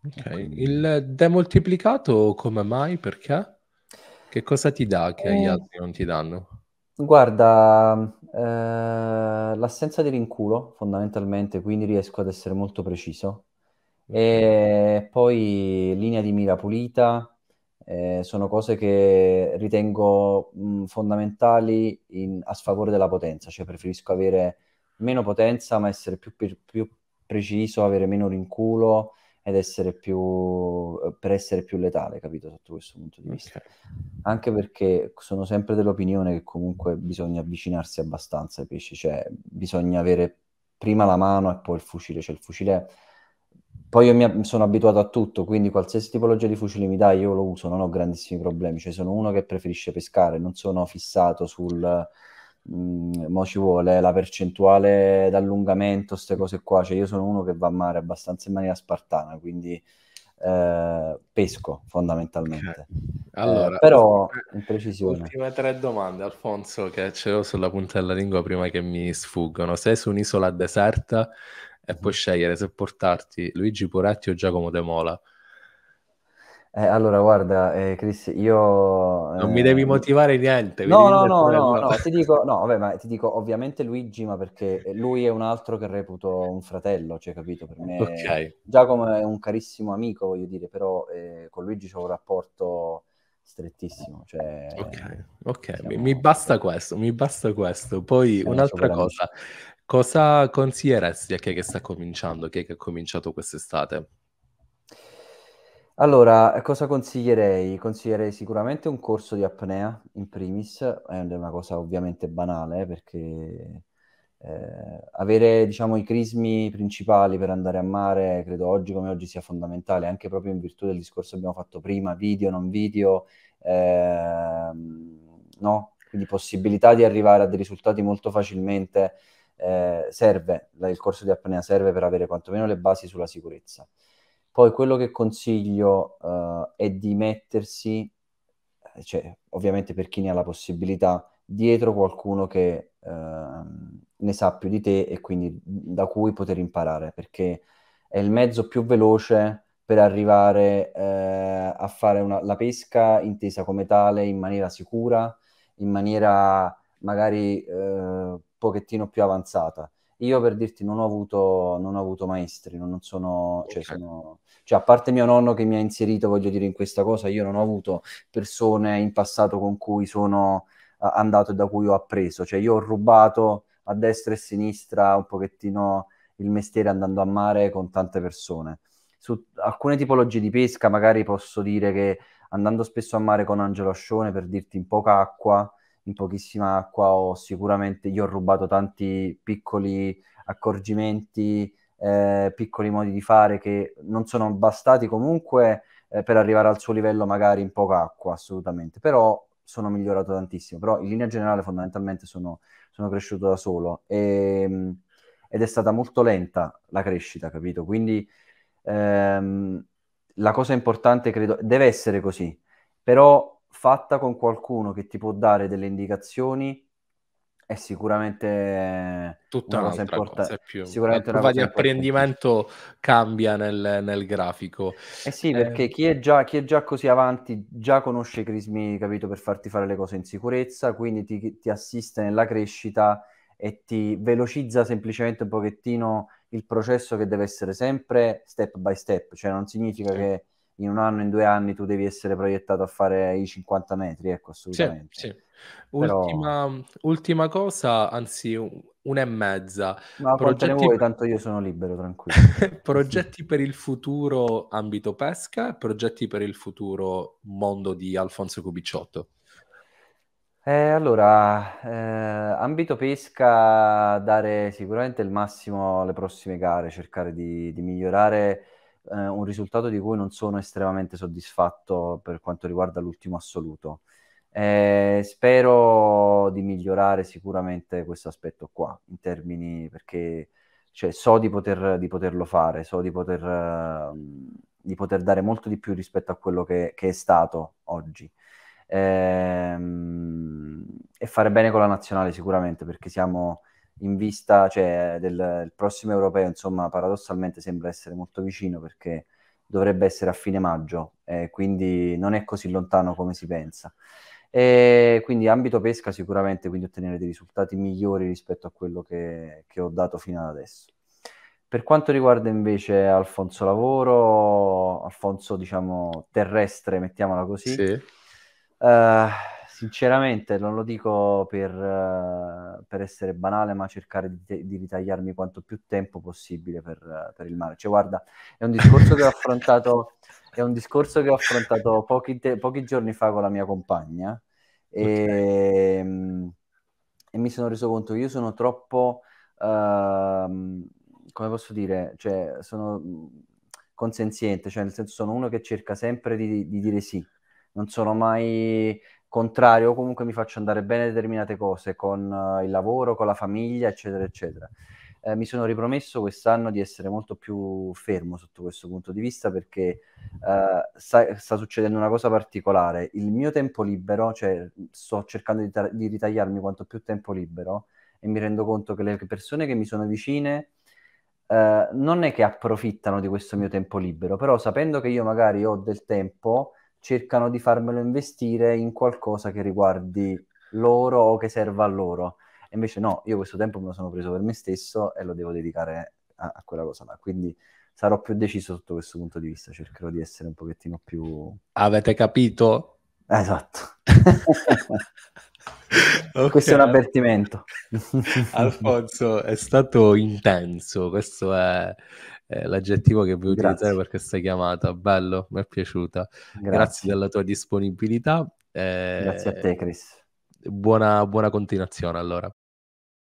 Ok, il demoltiplicato come mai? Perché? Che cosa ti dà che gli eh. altri non ti danno? Guarda, eh, l'assenza di rinculo fondamentalmente, quindi riesco ad essere molto preciso. E poi linea di mira pulita, eh, sono cose che ritengo mh, mm, fondamentali in, a sfavore della potenza, cioè preferisco avere meno potenza ma essere più, più preciso, avere meno rinculo, ed essere più eh, per essere più letale, capito? Sotto questo punto di vista. Okay. Anche perché sono sempre dell'opinione che comunque bisogna avvicinarsi abbastanza ai pesci, cioè bisogna avere prima la mano e poi il fucile, cioè il fucile poi io mi sono abituato a tutto, quindi qualsiasi tipologia di fucile mi dai io lo uso, non ho grandissimi problemi, cioè sono uno che preferisce pescare, non sono fissato sul mo ci vuole la percentuale d'allungamento, queste cose qua, cioè io sono uno che va a mare abbastanza in maniera spartana, quindi eh, pesco fondamentalmente. Allora, eh, però in precisione. Ultime tre domande, Alfonso, che ce l'ho sulla punta della lingua prima che mi sfuggono. Sei su un'isola deserta e puoi mm. scegliere se portarti Luigi Puretti o Giacomo De Mola eh, allora, guarda, eh, Chris, io... Non mi devi eh, motivare niente. No, no, no, no, no, ti dico, no, vabbè, ma ti dico ovviamente Luigi, ma perché lui è un altro che reputo un fratello, cioè, capito? Per me okay. Giacomo è un carissimo amico, voglio dire, però eh, con Luigi c'è un rapporto strettissimo. Cioè, ok, okay. Siamo... mi basta questo, mi basta questo. Poi Siamo un'altra cosa, cosa consiglieresti a chi è che sta cominciando, chi è che ha cominciato quest'estate? Allora, cosa consiglierei? Consiglierei sicuramente un corso di apnea, in primis, è una cosa ovviamente banale eh, perché eh, avere, diciamo, i crismi principali per andare a mare, credo oggi come oggi sia fondamentale, anche proprio in virtù del discorso che abbiamo fatto prima, video, non video, ehm, no? Quindi possibilità di arrivare a dei risultati molto facilmente, eh, serve, il corso di apnea serve per avere quantomeno le basi sulla sicurezza. Poi quello che consiglio uh, è di mettersi, eh, cioè, ovviamente per chi ne ha la possibilità, dietro qualcuno che uh, ne sa più di te e quindi da cui poter imparare, perché è il mezzo più veloce per arrivare eh, a fare una, la pesca intesa come tale in maniera sicura, in maniera magari eh, pochettino più avanzata. Io per dirti non ho avuto, non ho avuto maestri, non, sono, cioè, okay. sono, cioè a parte mio nonno che mi ha inserito, voglio dire, in questa cosa, io non ho avuto persone in passato con cui sono andato e da cui ho appreso, cioè io ho rubato a destra e a sinistra un pochettino il mestiere andando a mare con tante persone. Su alcune tipologie di pesca magari posso dire che andando spesso a mare con Angelo Ascione, per dirti in poca acqua, in pochissima acqua ho sicuramente, gli ho rubato tanti piccoli accorgimenti, eh, piccoli modi di fare che non sono bastati comunque eh, per arrivare al suo livello magari in poca acqua, assolutamente, però sono migliorato tantissimo, però in linea generale fondamentalmente sono, sono cresciuto da solo e, ehm, ed è stata molto lenta la crescita, capito? Quindi ehm, la cosa importante credo deve essere così, però fatta con qualcuno che ti può dare delle indicazioni è sicuramente tutta una cosa importante. Più... Sicuramente la curva di apprendimento cambia nel, nel, grafico. Eh sì, perché eh... Chi, è già, chi, è già, così avanti già conosce i crismi, capito, per farti fare le cose in sicurezza, quindi ti, ti assiste nella crescita e ti velocizza semplicemente un pochettino il processo che deve essere sempre step by step, cioè non significa sì. che in un anno, in due anni tu devi essere proiettato a fare i 50 metri, ecco, assolutamente. Sì, sì. Ultima, Però... ultima, cosa, anzi una e mezza. Ma progetti... voi, tanto io sono libero, tranquillo. progetti per il futuro ambito pesca, progetti per il futuro mondo di Alfonso Cubicciotto. Eh, allora, eh, ambito pesca, dare sicuramente il massimo alle prossime gare, cercare di, di migliorare eh, un risultato di cui non sono estremamente soddisfatto per quanto riguarda l'ultimo assoluto. Eh, spero di migliorare sicuramente questo aspetto qua, in termini perché cioè, so di, poter, di, poterlo fare, so di poter, uh, di poter, dare molto di più rispetto a quello che, che è stato oggi. Eh, e fare bene con la nazionale sicuramente perché siamo in vista cioè, del prossimo europeo, insomma, paradossalmente sembra essere molto vicino perché dovrebbe essere a fine maggio, eh, quindi non è così lontano come si pensa. E quindi ambito pesca sicuramente, quindi ottenere dei risultati migliori rispetto a quello che, che ho dato fino ad adesso. Per quanto riguarda invece Alfonso Lavoro, Alfonso diciamo terrestre, mettiamola così, sì. eh, Sinceramente non lo dico per, eh, per essere banale, ma cercare di, di, ritagliarmi quanto più tempo possibile per, per, il mare. Cioè, guarda, è un discorso che ho affrontato, è un discorso che ho affrontato pochi, te- pochi giorni fa con la mia compagna e, okay. Mm, e, mi sono reso conto che io sono troppo, uh, come posso dire, cioè, sono mm, consenziente, cioè nel senso sono uno che cerca sempre di, di dire sì non sono mai contrario o comunque mi faccio andare bene determinate cose con uh, il lavoro, con la famiglia, eccetera, eccetera. Eh, mi sono ripromesso quest'anno di essere molto più fermo sotto questo punto di vista perché eh, sta, sta, succedendo una cosa particolare. Il mio tempo libero, cioè sto cercando di, ta- di, ritagliarmi quanto più tempo libero e mi rendo conto che le persone che mi sono vicine eh, non è che approfittano di questo mio tempo libero, però sapendo che io magari ho del tempo cercano di farmelo investire in qualcosa che riguardi loro o che serva a loro. E invece no, io questo tempo me lo sono preso per me stesso e lo devo dedicare a, a quella cosa là. Quindi sarò più deciso sotto questo punto di vista, cercherò di essere un pochettino più... Avete capito? Esatto. okay. Questo è un avvertimento. Alfonso, è stato intenso, questo è eh, l'aggettivo che vuoi Grazie. utilizzare per questa chiamata. Bello, mi è piaciuta. Grazie, Grazie della tua disponibilità. Eh, Grazie a te, Chris. Buona, buona continuazione allora.